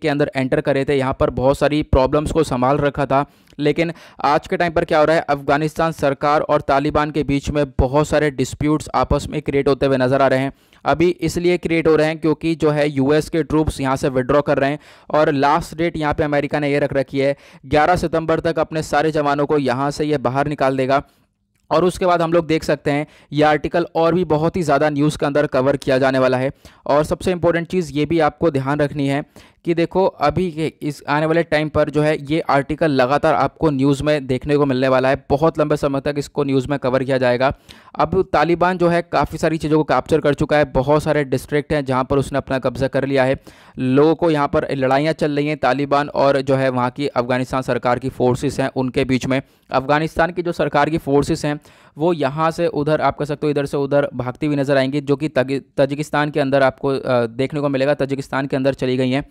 के अंदर एंटर करे थे यहाँ पर बहुत सारी प्रॉब्लम प्रॉब्लम्स को संभाल रखा था लेकिन आज के टाइम पर क्या हो रहा है अफगानिस्तान सरकार और तालिबान के बीच में बहुत सारे डिस्प्यूट्स आपस में क्रिएट होते हुए नज़र आ रहे हैं अभी इसलिए क्रिएट हो रहे हैं क्योंकि जो है यूएस के ट्रूप्स यहाँ से विड्रॉ कर रहे हैं और लास्ट डेट यहाँ पे अमेरिका ने ये रख रखी है 11 सितंबर तक अपने सारे जवानों को यहाँ से ये बाहर निकाल देगा और उसके बाद हम लोग देख सकते हैं ये आर्टिकल और भी बहुत ही ज़्यादा न्यूज़ के अंदर कवर किया जाने वाला है और सबसे इम्पोर्टेंट चीज़ ये भी आपको ध्यान रखनी है कि देखो अभी के इस आने वाले टाइम पर जो है ये आर्टिकल लगातार आपको न्यूज़ में देखने को मिलने वाला है बहुत लंबे समय तक इसको न्यूज़ में कवर किया जाएगा अब तालिबान जो है काफ़ी सारी चीज़ों को कैप्चर कर चुका है बहुत सारे डिस्ट्रिक्ट हैं जहाँ पर उसने अपना कब्जा कर लिया है लोगों को यहाँ पर लड़ाइयाँ चल रही हैं तालिबान और जो है वहाँ की अफ़गानिस्तान सरकार की फोर्सेस हैं उनके बीच में अफ़गानिस्तान की जो सरकार की फोर्सेस हैं वो यहाँ से उधर आप कह सकते हो इधर से उधर भागती हुई नज़र आएंगी जो कि तजिकिस्तान के अंदर आपको देखने को मिलेगा तजिकिस्तान के अंदर चली गई हैं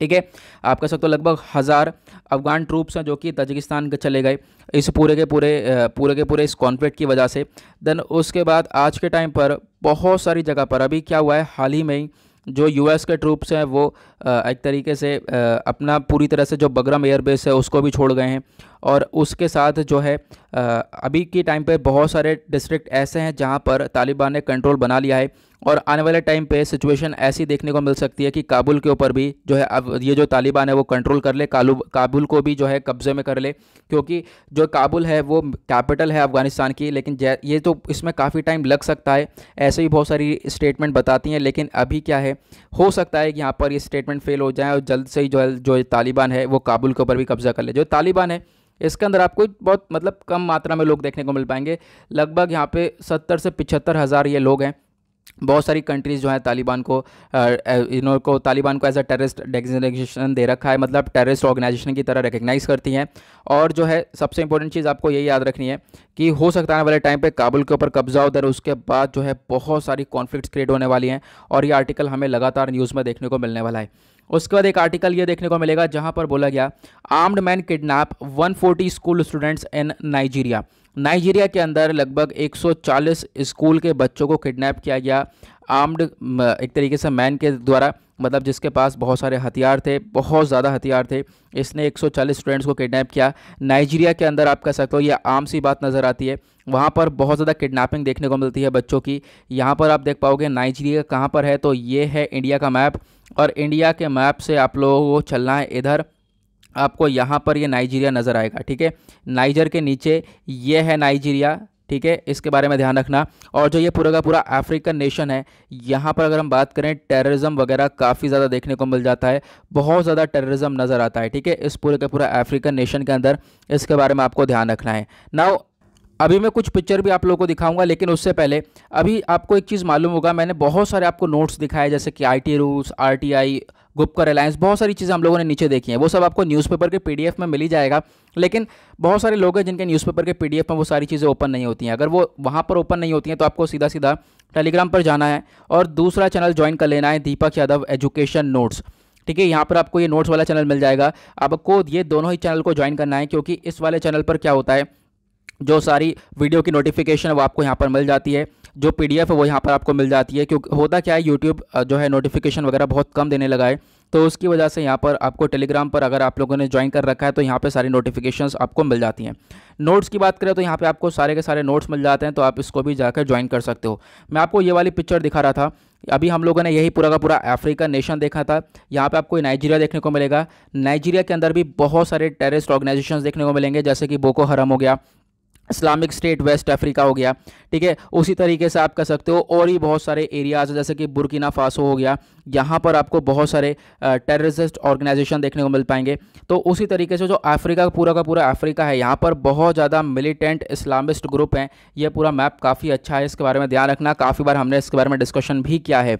ठीक है आप कह सकते हो लगभग हज़ार अफगान ट्रूप्स हैं जो कि तजिकिस्तान के चले गए इस पूरे के पूरे पूरे के पूरे इस कॉन्फ्लिक्ट की वजह से देन उसके बाद आज के टाइम पर बहुत सारी जगह पर अभी क्या हुआ है हाल ही में ही जो यूएस के ट्रूप्स हैं वो एक तरीके से अपना पूरी तरह से जो बगरम एयरबेस है उसको भी छोड़ गए हैं और उसके साथ जो है अभी के टाइम पे बहुत सारे डिस्ट्रिक्ट ऐसे हैं जहाँ पर तालिबान ने कंट्रोल बना लिया है और आने वाले टाइम पे सिचुएशन ऐसी देखने को मिल सकती है कि काबुल के ऊपर भी जो है अब ये जो तालिबान है वो कंट्रोल कर ले कालू काबुल को भी जो है कब्ज़े में कर ले क्योंकि जो काबुल है वो कैपिटल है अफ़गानिस्तान की लेकिन ये तो इसमें काफ़ी टाइम लग सकता है ऐसे ही बहुत सारी स्टेटमेंट बताती हैं लेकिन अभी क्या है हो सकता है कि यहाँ पर ये स्टेटमेंट फेल हो जाए और जल्द से ही जो है जो तालिबान है वो काबुल के ऊपर भी कब्ज़ा कर ले जो तालिबान है इसके अंदर आपको बहुत मतलब कम मात्रा में लोग देखने को मिल पाएंगे लगभग यहाँ पे सत्तर से पिछहत्तर हज़ार ये लोग हैं बहुत सारी कंट्रीज़ जो है तालिबान को इन्हों को तालिबान को एज अ टेररिस्ट डेग्नेशन दे रखा है मतलब टेररिस्ट ऑर्गेनाइजेशन की तरह रिकग्नाइज़ करती हैं और जो है सबसे इंपॉर्टेंट चीज़ आपको यही याद रखनी है कि हो सकता है वाले टाइम पे काबुल के ऊपर कब्जा उधर उसके बाद जो है बहुत सारी कॉन्फ्लिक्ट क्रिएट होने वाली हैं और ये आर्टिकल हमें लगातार न्यूज़ में देखने को मिलने वाला है उसके बाद एक आर्टिकल ये देखने को मिलेगा जहाँ पर बोला गया armed man kidnap 140 school students in Nigeria Nigeria के अंदर लगभग 140 स्कूल के बच्चों को किडनैप किया गया आर्म्ड एक तरीके से मैन के द्वारा मतलब जिसके पास बहुत सारे हथियार थे बहुत ज़्यादा हथियार थे इसने 140 स्टूडेंट्स को किडनैप किया नाइजीरिया के अंदर आप कह सकते हो ये आम सी बात नज़र आती है वहाँ पर बहुत ज़्यादा किडनैपिंग देखने को मिलती है बच्चों की यहाँ पर आप देख पाओगे नाइजीरिया कहाँ पर है तो ये है इंडिया का मैप और इंडिया के मैप से आप लोगों को चलना है इधर आपको यहाँ पर ये नाइजीरिया नज़र आएगा ठीक है नाइजर के नीचे ये है नाइजीरिया ठीक है इसके बारे में ध्यान रखना और जो ये पूरा का पूरा अफ्रीकन नेशन है यहाँ पर अगर हम बात करें टेररिज्म वगैरह काफ़ी ज़्यादा देखने को मिल जाता है बहुत ज़्यादा टेररिज्म नज़र आता है ठीक है इस पूरे का पूरा अफ्रीकन नेशन के अंदर इसके बारे में आपको ध्यान रखना है नाउ अभी मैं कुछ पिक्चर भी आप लोगों को दिखाऊंगा लेकिन उससे पहले अभी आपको एक चीज़ मालूम होगा मैंने बहुत सारे आपको नोट्स दिखाए जैसे कि I T rules R T I Gupkar alliance बहुत सारी चीज़ें हम लोगों ने नीचे देखी हैं वो सब आपको न्यूज़पेपर के पीडीएफ में मिल ही जाएगा लेकिन बहुत सारे लोग हैं जिनके न्यूज़पेपर के पीडीएफ में वो सारी चीज़ें ओपन नहीं होती हैं अगर वो वहाँ पर ओपन नहीं होती हैं तो आपको सीधा सीधा टेलीग्राम पर जाना है और दूसरा चैनल ज्वाइन कर लेना है दीपक यादव एजुकेशन नोट्स ठीक है यहाँ पर आपको ये नोट्स वाला चैनल मिल जाएगा आपको ये दोनों ही चैनल को ज्वाइन करना है क्योंकि इस वाले चैनल पर क्या होता है जो सारी वीडियो की नोटिफिकेशन है वो आपको यहाँ पर मिल जाती है जो पीडीएफ है वो यहाँ पर आपको मिल जाती है क्योंकि होता क्या है यूट्यूब जो है नोटिफिकेशन वगैरह बहुत कम देने लगा है तो उसकी वजह से यहाँ पर आपको टेलीग्राम पर अगर आप लोगों ने ज्वाइन कर रखा है तो यहाँ पे सारी नोटिफिकेशन आपको मिल जाती हैं नोट्स की बात करें तो यहाँ पे आपको सारे के सारे नोट्स मिल जाते हैं तो आप इसको भी जाकर ज्वाइन कर सकते हो मैं आपको ये वाली पिक्चर दिखा रहा था अभी हम लोगों ने यही पूरा का पूरा अफ्रीका नेशन देखा था यहाँ पे आपको नाइजीरिया देखने को मिलेगा नाइजीरिया के अंदर भी बहुत सारे टेररिस्ट ऑर्गेनाइजेशन देखने को मिलेंगे जैसे कि बोको हरम हो गया इस्लामिक स्टेट वेस्ट अफ्रीका हो गया ठीक है उसी तरीके से आप कह सकते हो और ही बहुत सारे एरियाज है जैसे कि बुरकिना फासो हो गया यहाँ पर आपको बहुत सारे टेररिस्ट ऑर्गेनाइजेशन देखने को मिल पाएंगे तो उसी तरीके से जो अफ्रीका पूरा का पूरा अफ्रीका है यहाँ पर बहुत ज़्यादा मिलिटेंट इस्लामिस्ट ग्रुप हैं यह पूरा मैप काफ़ी अच्छा है इसके बारे में ध्यान रखना काफ़ी बार हमने इसके बारे में डिस्कशन भी किया है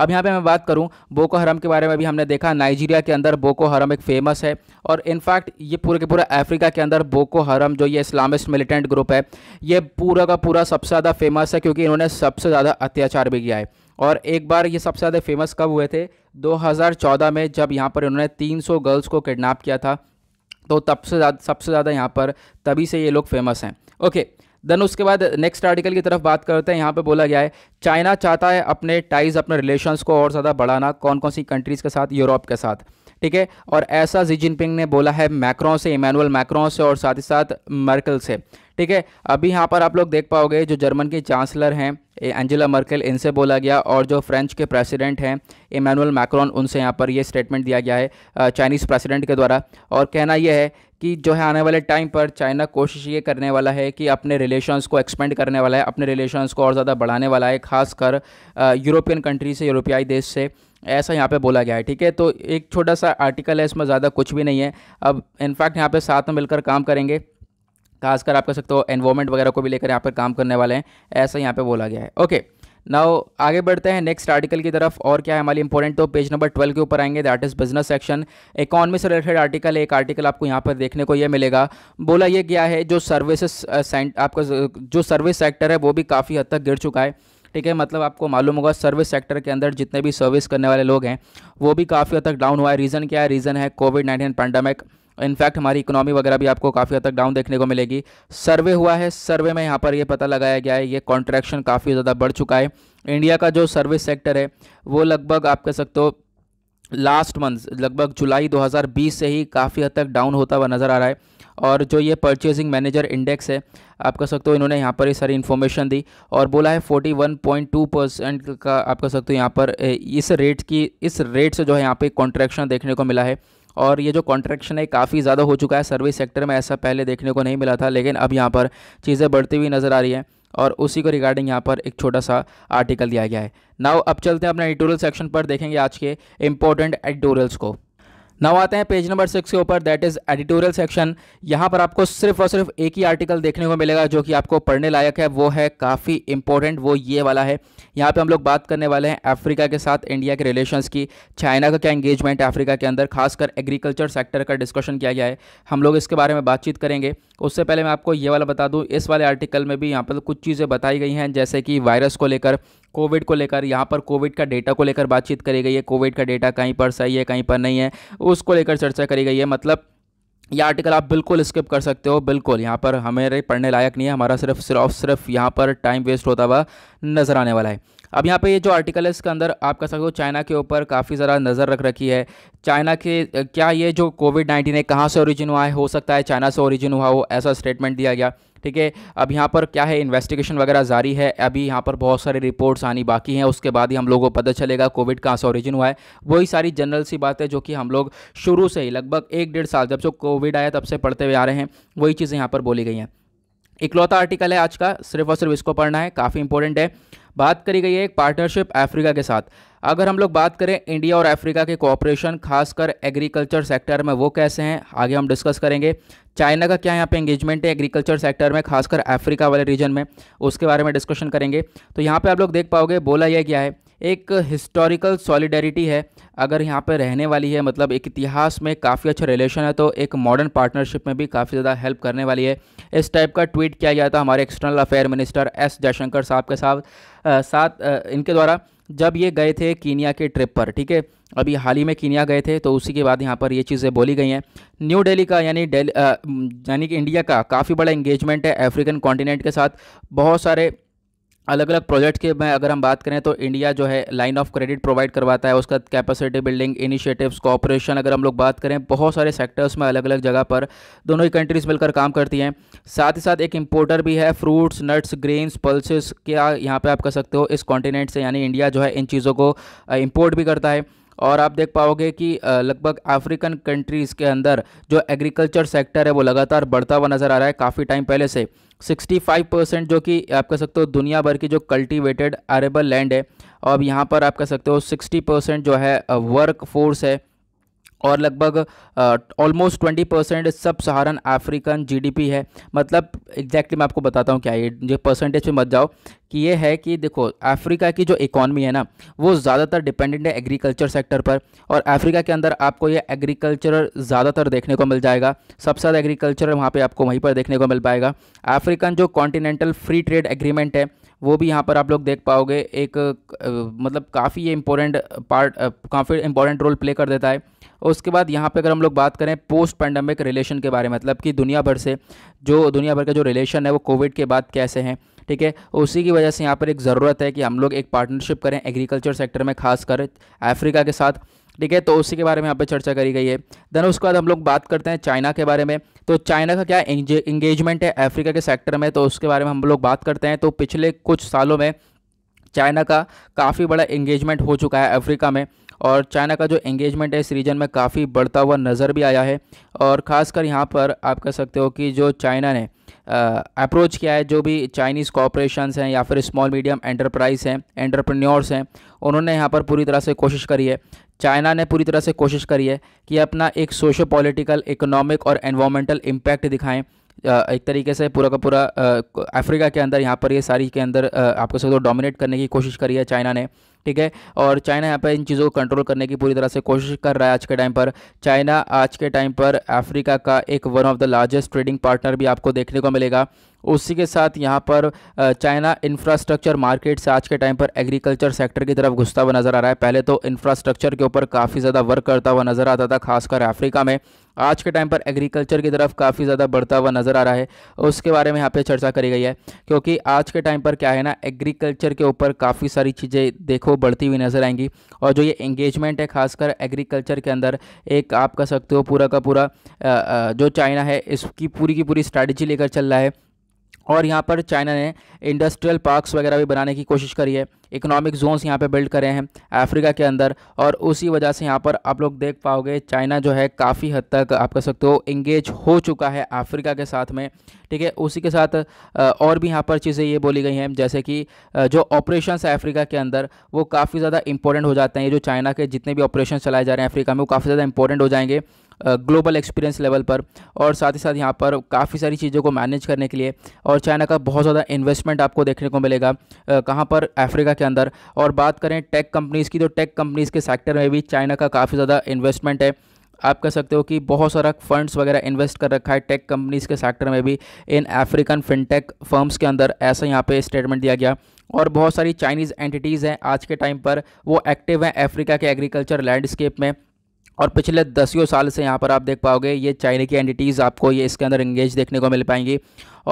अब यहाँ पे मैं बात करूँ बोको हरम के बारे में भी हमने देखा नाइजीरिया के अंदर बोको हरम एक फेमस है और इनफैक्ट ये पूरे के पूरा अफ्रीका के अंदर बोको हरम जो ये इस्लामिस्ट मिलिटेंट ग्रुप है ये पूरा का पूरा सबसे ज़्यादा फेमस है क्योंकि इन्होंने सबसे ज़्यादा अत्याचार भी किया है और एक बार ये सबसे ज़्यादा फेमस कब हुए थे 2014 में जब यहाँ पर इन्होंने 300 गर्ल्स को किडनैप किया था तो तब से ज़्यादा सबसे ज़्यादा यहाँ पर तभी से ये लोग फेमस हैं ओके okay, देन उसके बाद नेक्स्ट आर्टिकल की तरफ बात करते हैं यहाँ पे बोला गया है चाइना चाहता है अपने टाइज अपने रिलेशंस को और ज़्यादा बढ़ाना कौन कौन सी कंट्रीज़ के साथ यूरोप के साथ ठीक है और ऐसा जी जिनपिंग ने बोला है मैक्रों से इमानुअल मैक्रों से और साथ ही साथ मर्कल से ठीक है अभी यहाँ पर आप लोग देख पाओगे जो जर्मन के चांसलर हैं एंजेला मर्केल इनसे बोला गया और जो फ्रेंच के प्रेसिडेंट हैं इमानुअल मैक्रोन उनसे यहाँ पर ये स्टेटमेंट दिया गया है चाइनीज़ प्रेसिडेंट के द्वारा और कहना यह है कि जो है आने वाले टाइम पर चाइना कोशिश ये करने वाला है कि अपने रिलेशंस को एक्सपेंड करने वाला है अपने रिलेशंस को और ज़्यादा बढ़ाने वाला है खासकर यूरोपियन कंट्री से यूरोपियाई देश से ऐसा यहाँ पे बोला गया है ठीक है तो एक छोटा सा आर्टिकल है इसमें ज़्यादा कुछ भी नहीं है अब इनफैक्ट यहाँ पे साथ में मिलकर काम करेंगे खासकर आप कह सकते हो एनवायरमेंट वगैरह को भी लेकर यहाँ पर काम करने वाले हैं ऐसा यहाँ पर बोला गया है ओके नाउ आगे बढ़ते हैं नेक्स्ट आर्टिकल की तरफ और क्या है हमारी इंपॉर्टेंट तो पेज नंबर ट्वेल्व के ऊपर आएंगे that is business section economy से रिलेटेड आर्टिकल एक आर्टिकल आपको यहाँ पर देखने को ये मिलेगा बोला ये गया है जो सर्विसेस आपका जो सर्विस सेक्टर है वो भी काफ़ी हद तक गिर चुका है ठीक है मतलब आपको मालूम होगा सर्विस सेक्टर के अंदर जितने भी सर्विस करने वाले लोग हैं वो भी काफ़ी हद तक डाउन हुआ है रीज़न क्या है रीज़न है कोविड नाइन्टीन पैंडमिक इनफैक्ट हमारी इकोनॉमी वगैरह भी आपको काफ़ी हद तक डाउन देखने को मिलेगी सर्वे हुआ है सर्वे में यहाँ पर ये पता लगाया गया है ये कॉन्ट्रैक्शन काफ़ी ज़्यादा बढ़ चुका है इंडिया का जो सर्विस सेक्टर है वो लगभग आप कह सकते हो लास्ट मंथ लगभग जुलाई 2020 से ही काफ़ी हद तक डाउन होता हुआ नज़र आ रहा है और जो ये परचेजिंग मैनेजर इंडेक्स है आप कह सकते हो इन्होंने यहाँ पर ये सारी इन्फॉर्मेशन दी और बोला है 41.2 परसेंट का आप कह सकते हो यहाँ पर इस रेट की इस रेट से जो है यहाँ पे कॉन्ट्रैक्शन देखने को मिला है और ये जो कॉन्ट्रैक्शन है काफ़ी ज़्यादा हो चुका है सर्विस सेक्टर में ऐसा पहले देखने को नहीं मिला था लेकिन अब यहाँ पर चीज़ें बढ़ती हुई नज़र आ रही हैं और उसी को रिगार्डिंग यहाँ पर एक छोटा सा आर्टिकल दिया गया है नाउ अब चलते हैं अपने एडिटोरियल सेक्शन पर देखेंगे आज के इंपॉर्टेंट एडिटोरियल्स को नाउ आते हैं पेज नंबर सिक्स के ऊपर दैट इज एडिटोरियल सेक्शन यहाँ पर आपको सिर्फ और सिर्फ एक ही आर्टिकल देखने को मिलेगा जो कि आपको पढ़ने लायक है वो है काफ़ी इंपॉर्टेंट वो ये वाला है यहाँ पे हम लोग बात करने वाले हैं अफ्रीका के साथ इंडिया के रिलेशंस की चाइना का क्या एंगेजमेंट है अफ्रीका के अंदर खासकर एग्रीकल्चर सेक्टर का डिस्कशन किया गया है हम लोग इसके बारे में बातचीत करेंगे उससे पहले मैं आपको ये वाला बता दूँ इस वाले आर्टिकल में भी यहाँ पर कुछ चीज़ें बताई गई हैं जैसे कि वायरस को लेकर कोविड को लेकर यहाँ पर कोविड का डेटा को लेकर बातचीत करी गई है कोविड का डेटा कहीं पर सही है कहीं पर नहीं है उसको लेकर चर्चा करी गई है मतलब ये आर्टिकल आप बिल्कुल स्किप कर सकते हो बिल्कुल यहाँ पर हमें पढ़ने लायक नहीं है हमारा सिर्फ सिर्फ सिर्फ यहाँ पर टाइम वेस्ट होता हुआ नज़र आने वाला है अब यहाँ पे ये जो आर्टिकल है इसके अंदर आप कह सकते हो चाइना के ऊपर काफ़ी ज़रा नज़र रख रखी है चाइना के क्या ये जो कोविड नाइन्टीन है कहाँ से ओरिजिन हुआ है हो सकता है चाइना से ओरिजिन हुआ हो ऐसा स्टेटमेंट दिया गया ठीक है अब यहाँ पर क्या है इन्वेस्टिगेशन वगैरह जारी है अभी यहाँ पर बहुत सारे रिपोर्ट्स आनी बाकी हैं उसके बाद ही हम लोगों को पता चलेगा कोविड कहाँ से ओरिजिन हुआ है वही सारी जनरल सी बात है जो कि हम लोग शुरू से ही लगभग एक डेढ़ साल जब से कोविड आया तब से पढ़ते हुए आ रहे हैं वही चीज़ें यहाँ पर बोली गई हैं इकलौता आर्टिकल है आज का सिर्फ और सिर्फ इसको पढ़ना है काफ़ी इंपॉर्टेंट है बात करी गई है एक पार्टनरशिप अफ्रीका के साथ अगर हम लोग बात करें इंडिया और अफ्रीका के कोऑपरेशन खासकर एग्रीकल्चर सेक्टर में वो कैसे हैं आगे हम डिस्कस करेंगे चाइना का क्या यहाँ पे एंगेजमेंट है एग्रीकल्चर सेक्टर में खासकर अफ्रीका वाले रीजन में उसके बारे में डिस्कशन करेंगे तो यहाँ पे आप लोग देख पाओगे बोला यह क्या है एक हिस्टोरिकल सॉलिडेरिटी है अगर यहाँ पे रहने वाली है मतलब एक इतिहास में काफ़ी अच्छा रिलेशन है तो एक मॉडर्न पार्टनरशिप में भी काफ़ी ज़्यादा हेल्प करने वाली है इस टाइप का ट्वीट किया गया था हमारे external affair minister S Jaishankar साहब के साथ साथ इनके द्वारा जब ये गए थे कीनिया के ट्रिप पर ठीक है अभी हाल ही में कीनिया गए थे तो उसी के बाद यहाँ पर ये चीज़ें बोली गई हैं न्यू दिल्ली का यानी यानी कि इंडिया का काफ़ी बड़ा इंगेजमेंट है अफ्रीकन कॉन्टिनेंट के साथ बहुत सारे अलग अलग प्रोजेक्ट के में अगर हम बात करें तो इंडिया जो है लाइन ऑफ क्रेडिट प्रोवाइड करवाता है उसका कैपेसिटी बिल्डिंग इनिशिएटिव्स कॉपरेशन अगर हम लोग बात करें बहुत सारे सेक्टर्स में अलग अलग जगह पर दोनों ही कंट्रीज़ मिलकर काम करती हैं साथ ही साथ एक इंपोर्टर भी है फ्रूट्स नट्स ग्रेन्स पल्सेस क्या यहाँ पर आप कर सकते हो इस कॉन्टीनेंट से यानी इंडिया जो है इन चीज़ों को इम्पोर्ट भी करता है और आप देख पाओगे कि लगभग अफ्रीकन कंट्रीज़ के अंदर जो एग्रीकल्चर सेक्टर है वो लगातार बढ़ता हुआ नज़र आ रहा है काफ़ी टाइम पहले से 65 परसेंट जो कि आप कह सकते हो दुनिया भर की जो कल्टीवेटेड अरेबल लैंड है अब यहाँ पर आप कह सकते हो 60 परसेंट जो है वर्क फोर्स है और लगभग ऑलमोस्ट ट्वेंटी परसेंट सब सहारन अफ्रीकन जीडीपी है मतलब एग्जैक्टली exactly मैं आपको बताता हूँ क्या ये जो परसेंटेज पे मत जाओ कि ये है कि देखो अफ्रीका की जो इकॉनमी है ना वो ज़्यादातर डिपेंडेंट है एग्रीकल्चर सेक्टर पर और अफ्रीका के अंदर आपको ये एग्रीकल्चर ज़्यादातर देखने को मिल जाएगा सबसे ज़्यादा एग्रीकल्चर वहाँ पर आपको वहीं पर देखने को मिल पाएगा अफ्रीकन जो कॉन्टीनेंटल फ्री ट्रेड एग्रीमेंट है वो भी यहाँ पर आप लोग देख पाओगे एक मतलब काफ़ी ये इम्पोर्टेंट पार्ट काफ़ी इम्पोर्टेंट रोल प्ले कर देता है उसके बाद यहाँ पे अगर हम लोग बात करें पोस्ट पैंडमिक रिलेशन के बारे में मतलब कि दुनिया भर से जो दुनिया भर का जो रिलेशन है वो कोविड के बाद कैसे हैं ठीक है उसी की वजह से यहाँ पर एक ज़रूरत है कि हम लोग एक पार्टनरशिप करें एग्रीकल्चर सेक्टर में खासकर अफ्रीका के साथ ठीक है तो उसी के बारे में यहाँ पे चर्चा करी गई है देन उसके बाद हम लोग बात करते हैं चाइना के बारे में तो चाइना का क्या इंगेजमेंट है अफ्रीका के सेक्टर में तो उसके बारे में हम लोग बात करते हैं तो पिछले कुछ सालों में चाइना का काफ़ी बड़ा इंगेजमेंट हो चुका है अफ्रीका में और चाइना का जो इंगेजमेंट है इस रीजन में काफ़ी बढ़ता हुआ नज़र भी आया है और ख़ासकर यहाँ पर आप कह सकते हो कि जो चाइना ने अप्रोच किया है जो भी चाइनीज़ कॉपरेशन हैं या फिर स्मॉल मीडियम एंटरप्राइज हैं एंटरप्रन्योर्स हैं उन्होंने यहाँ पर पूरी तरह से कोशिश करी है चाइना ने पूरी तरह से कोशिश करी है कि अपना एक सोशो पॉलिटिकल इकोनॉमिक और एनवायरमेंटल इम्पैक्ट दिखाएं एक तरीके से पूरा का पूरा अफ्रीका के अंदर यहाँ पर ये सारी के अंदर आपको सब डोमिनेट तो करने की कोशिश करी है चाइना ने ठीक है और चाइना यहाँ पर इन चीज़ों को कंट्रोल करने की पूरी तरह से कोशिश कर रहा है आज के टाइम पर चाइना आज के टाइम पर अफ्रीका का एक one of the largest trading partner भी आपको देखने को मिलेगा उसी के साथ यहाँ पर चाइना इंफ्रास्ट्रक्चर मार्केट से आज के टाइम पर एग्रीकल्चर सेक्टर की तरफ घुसता हुआ नज़र आ रहा है पहले तो इंफ्रास्ट्रक्चर के ऊपर काफ़ी ज़्यादा वर्क करता हुआ नज़र आता था खासकर अफ्रीका में आज के टाइम पर एग्रीकल्चर की तरफ काफ़ी ज़्यादा बढ़ता हुआ नज़र आ रहा है उसके बारे में यहाँ पे चर्चा करी गई है क्योंकि आज के टाइम पर क्या है ना एग्रीकल्चर के ऊपर काफ़ी सारी चीज़ें देखो बढ़ती हुई नज़र आएंगी और जो ये इंगेजमेंट है खासकर एग्रीकल्चर के अंदर एक आप कह सकते हो पूरा का पूरा जो चाइना है इसकी पूरी की पूरी स्ट्रैटेजी लेकर चल रहा है और यहाँ पर चाइना ने इंडस्ट्रियल पार्क्स वगैरह भी बनाने की कोशिश करी है इकोनॉमिक जोन्स यहाँ पे बिल्ड करे हैं अफ्रीका के अंदर और उसी वजह से यहाँ पर आप लोग देख पाओगे चाइना जो है काफ़ी हद तक आप कह सकते हो इंगेज हो चुका है अफ्रीका के साथ में ठीक है उसी के साथ और भी यहाँ पर चीज़ें ये बोली गई हैं जैसे कि जो ऑपरेशन है अफ्रीका के अंदर वो काफ़ी ज़्यादा इंपॉर्टेंट हो जाते हैं जो चाइना के जितने भी ऑपरेशन चलाए जा रहे हैं अफ्रीका में वो काफ़ी ज़्यादा इंपॉर्टेंट हो जाएंगे ग्लोबल एक्सपीरियंस लेवल पर और साथ ही साथ यहाँ पर काफ़ी सारी चीज़ों को मैनेज करने के लिए और चाइना का बहुत ज़्यादा इन्वेस्टमेंट आपको देखने को मिलेगा कहाँ पर अफ्रीका के अंदर और बात करें टेक कंपनीज़ की तो टेक कंपनीज़ के सेक्टर में भी चाइना का काफ़ी ज़्यादा इन्वेस्टमेंट है आप कह सकते हो कि बहुत सारा फंड्स वगैरह इन्वेस्ट कर रखा है टेक कंपनीज़ के सेक्टर में भी इन अफ्रीकन फिनटेक फर्म्स के अंदर ऐसा यहाँ पे स्टेटमेंट दिया गया और बहुत सारी चाइनीज़ एंटिटीज़ हैं आज के टाइम पर वो एक्टिव हैं अफ्रीका के एग्रीकल्चर लैंडस्केप में और पिछले दसियों साल से यहाँ पर आप देख पाओगे ये चाइना की एंटिटीज़ आपको ये इसके अंदर इंगेज देखने को मिल पाएंगी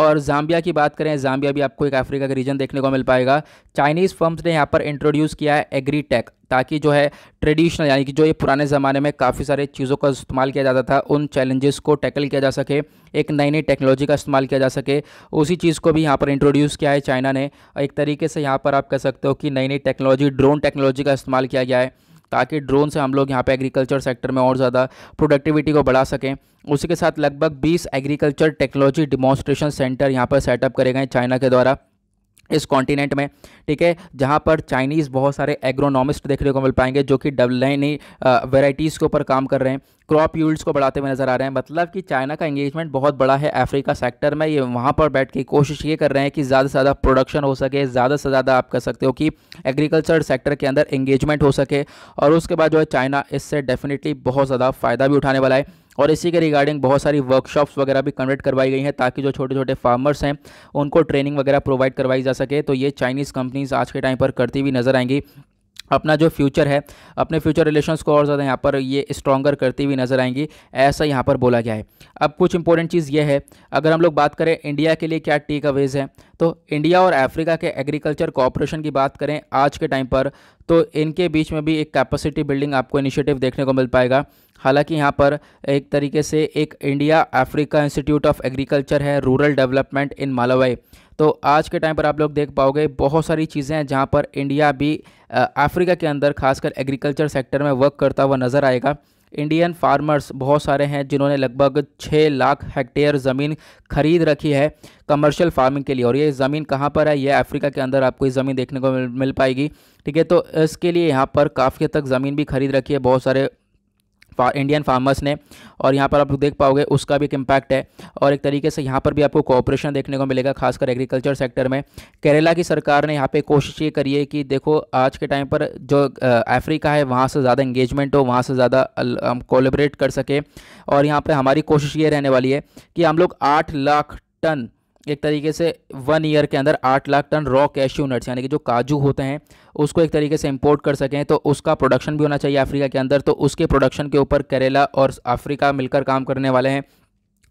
और जाम्बिया की बात करें जाम्बिया भी आपको एक अफ्रीका का रीजन देखने को मिल पाएगा चाइनीज़ फर्म्स ने यहाँ पर इंट्रोड्यूस किया है एग्री टेक ताकि जो है ट्रेडिशनल यानी कि जो ये पुराने ज़माने में काफ़ी सारे चीज़ों का इस्तेमाल किया जाता था उन चैलेंजेस को टैकल किया जा सके एक नई नई टेक्नोलॉजी का इस्तेमाल किया जा सके उसी चीज़ को भी यहाँ पर इंट्रोड्यूस किया है चाइना ने एक तरीके से यहाँ पर आप कह सकते हो कि नई नई टेक्नोलॉजी ड्रोन टेक्नोलॉजी का इस्तेमाल किया गया है ताकि ड्रोन से हम लोग यहाँ पे एग्रीकल्चर सेक्टर में और ज़्यादा प्रोडक्टिविटी को बढ़ा सकें उसी के साथ लगभग 20 एग्रीकल्चर टेक्नोलॉजी डिमॉन्स्ट्रेशन सेंटर यहाँ पर सेटअप करे गए चाइना के द्वारा इस कॉन्टिनेंट में ठीक है जहाँ पर चाइनीज़ बहुत सारे एग्रोनॉमिस्ट देखने को मिल पाएंगे जो कि डबलाइनी वेराइटीज़ के ऊपर काम कर रहे हैं क्रॉप यूल्ड्स को बढ़ाते हुए नज़र आ रहे हैं मतलब कि चाइना का इंगेजमेंट बहुत बड़ा है अफ्रीका सेक्टर में ये वहाँ पर बैठ के कोशिश ये कर रहे हैं कि ज़्यादा से ज़्यादा प्रोडक्शन हो सके ज़्यादा से ज़्यादा आप कह सकते हो कि एग्रीकल्चर सेक्टर के अंदर इंगेजमेंट हो सके और उसके बाद जो है चाइना इससे डेफिनेटली बहुत ज़्यादा फ़ायदा भी उठाने वाला है और इसी के रिगार्डिंग बहुत सारी वर्कशॉप्स वगैरह भी कंडक्ट करवाई गई हैं ताकि जो छोटे छोटे फार्मर्स हैं उनको ट्रेनिंग वगैरह प्रोवाइड करवाई जा सके तो ये चाइनीज़ कंपनीज़ आज के टाइम पर करती हुई नज़र आएंगी अपना जो फ्यूचर है अपने फ्यूचर रिलेशंस को और ज़्यादा यहाँ पर ये स्ट्रॉगर करती हुई नज़र आएंगी ऐसा यहाँ पर बोला गया है अब कुछ इंपॉर्टेंट चीज़ ये है अगर हम लोग बात करें इंडिया के लिए क्या टेक अवेज हैं तो इंडिया और अफ्रीका के एग्रीकल्चर कॉपरेशन की बात करें आज के टाइम पर तो इनके बीच में भी एक कैपेसिटी बिल्डिंग आपको इनिशिएटिव देखने को मिल पाएगा हालांकि यहाँ पर एक तरीके से एक India Africa institute of agriculture है रूरल डेवलपमेंट इन मालावाई तो आज के टाइम पर आप लोग देख पाओगे बहुत सारी चीज़ें हैं जहाँ पर इंडिया भी अफ्रीका के अंदर खासकर एग्रीकल्चर सेक्टर में वर्क करता हुआ नज़र आएगा इंडियन फार्मर्स बहुत सारे हैं जिन्होंने लगभग छः लाख हेक्टेयर ज़मीन खरीद रखी है कमर्शियल फार्मिंग के लिए और ये ज़मीन कहाँ पर है ये अफ्रीका के अंदर आपको ये ज़मीन देखने को मिल, मिल पाएगी ठीक है तो इसके लिए यहाँ पर काफ़ी हद तक ज़मीन भी खरीद रखी है बहुत सारे इंडियन फार्मर्स ने और यहाँ पर आप देख पाओगे उसका भी एक इम्पैक्ट है और एक तरीके से यहाँ पर भी आपको कॉपरेशन देखने को मिलेगा खासकर एग्रीकल्चर सेक्टर में केरला की सरकार ने यहाँ पे कोशिश ये करी है कि देखो आज के टाइम पर जो अफ्रीका है वहाँ से ज़्यादा इंगेजमेंट हो वहाँ से ज़्यादा हम कोलेबरेट कर सके और यहाँ पर हमारी कोशिश ये रहने वाली है कि हम लोग आठ लाख टन एक तरीके से वन ईयर के अंदर आठ lakh ton raw cash nuts यानी कि जो काजू होते हैं उसको एक तरीके से इंपोर्ट कर सकें तो उसका प्रोडक्शन भी होना चाहिए अफ्रीका के अंदर तो उसके प्रोडक्शन के ऊपर करेला और अफ्रीका मिलकर काम करने वाले हैं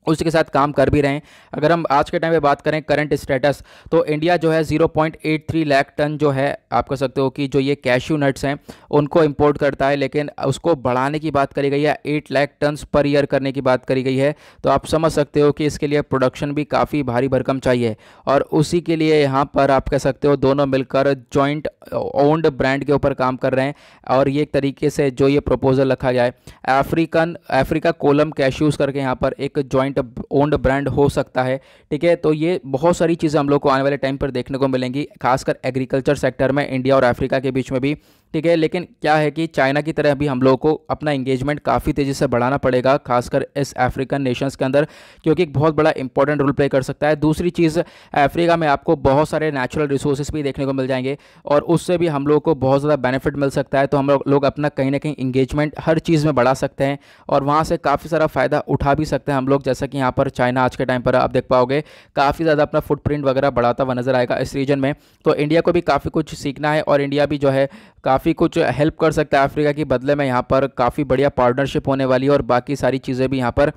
उसके साथ काम कर भी रहे हैं अगर हम आज के टाइम पे बात करें करंट स्टेटस तो इंडिया जो है 0.83 लाख टन जो है आप कह सकते हो कि जो ये कैश्यू नट्स हैं उनको इंपोर्ट करता है लेकिन उसको बढ़ाने की बात करी गई है 8 लाख टन पर ईयर करने की बात करी गई है तो आप समझ सकते हो कि इसके लिए प्रोडक्शन भी काफ़ी भारी भरकम चाहिए और उसी के लिए यहाँ पर आप कह सकते हो दोनों मिलकर जॉइंट ओन्ड ब्रांड के ऊपर काम कर रहे हैं और ये एक तरीके से जो ये प्रपोजल रखा गया है अफ्रीकन अफ्रीका कोलम कैश्यूज़ करके यहाँ पर एक जॉइंट क्लाइंट ओन्ड ब्रांड हो सकता है ठीक है तो ये बहुत सारी चीज़ें हम लोग को आने वाले टाइम पर देखने को मिलेंगी खासकर एग्रीकल्चर सेक्टर में इंडिया और अफ्रीका के बीच में भी ठीक है लेकिन क्या है कि चाइना की तरह भी हम लोग को अपना इंगेजमेंट काफ़ी तेज़ी से बढ़ाना पड़ेगा खासकर इस अफ्रीकन नेशंस के अंदर क्योंकि एक बहुत बड़ा इंपॉर्टेंट रोल प्ले कर सकता है दूसरी चीज़ अफ्रीका में आपको बहुत सारे नेचुरल रिसोर्सेज भी देखने को मिल जाएंगे और उससे भी हम लोग को बहुत ज़्यादा बेनिफिट मिल सकता है तो हम लोग अपना कहीं ना कहीं इंगेजमेंट हर चीज़ में बढ़ा सकते हैं और वहाँ से काफ़ी सारा फ़ायदा उठा भी सकते हैं हम लोग जैसे जैसा कि यहाँ पर चाइना आज के टाइम पर आप देख पाओगे काफ़ी ज़्यादा अपना फुटप्रिंट वगैरह बढ़ाता हुआ नज़र आएगा इस रीजन में तो इंडिया को भी काफ़ी कुछ सीखना है और इंडिया भी जो है काफ़ी कुछ हेल्प कर सकता है अफ्रीका के बदले में यहाँ पर काफ़ी बढ़िया पार्टनरशिप होने वाली है और बाकी सारी चीज़ें भी यहाँ पर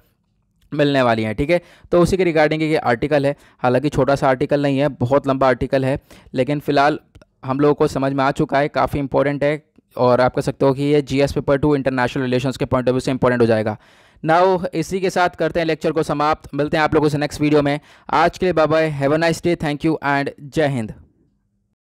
मिलने वाली हैं ठीक है ठीके? तो उसी के रिगार्डिंग ये आर्टिकल है हालांकि छोटा सा आर्टिकल नहीं है बहुत लंबा आर्टिकल है लेकिन फ़िलहाल हम लोगों को समझ में आ चुका है काफ़ी इंपॉर्टेंट है और आप कह सकते हो कि ये G S paper two international relations के पॉइंट ऑफ व्यू से इंपॉर्टेंट हो जाएगा नाउ इसी के साथ करते हैं लेक्चर को समाप्त मिलते हैं आप लोगों से नेक्स्ट वीडियो में आज के लिए bye have a nice day thank you and जय हिंद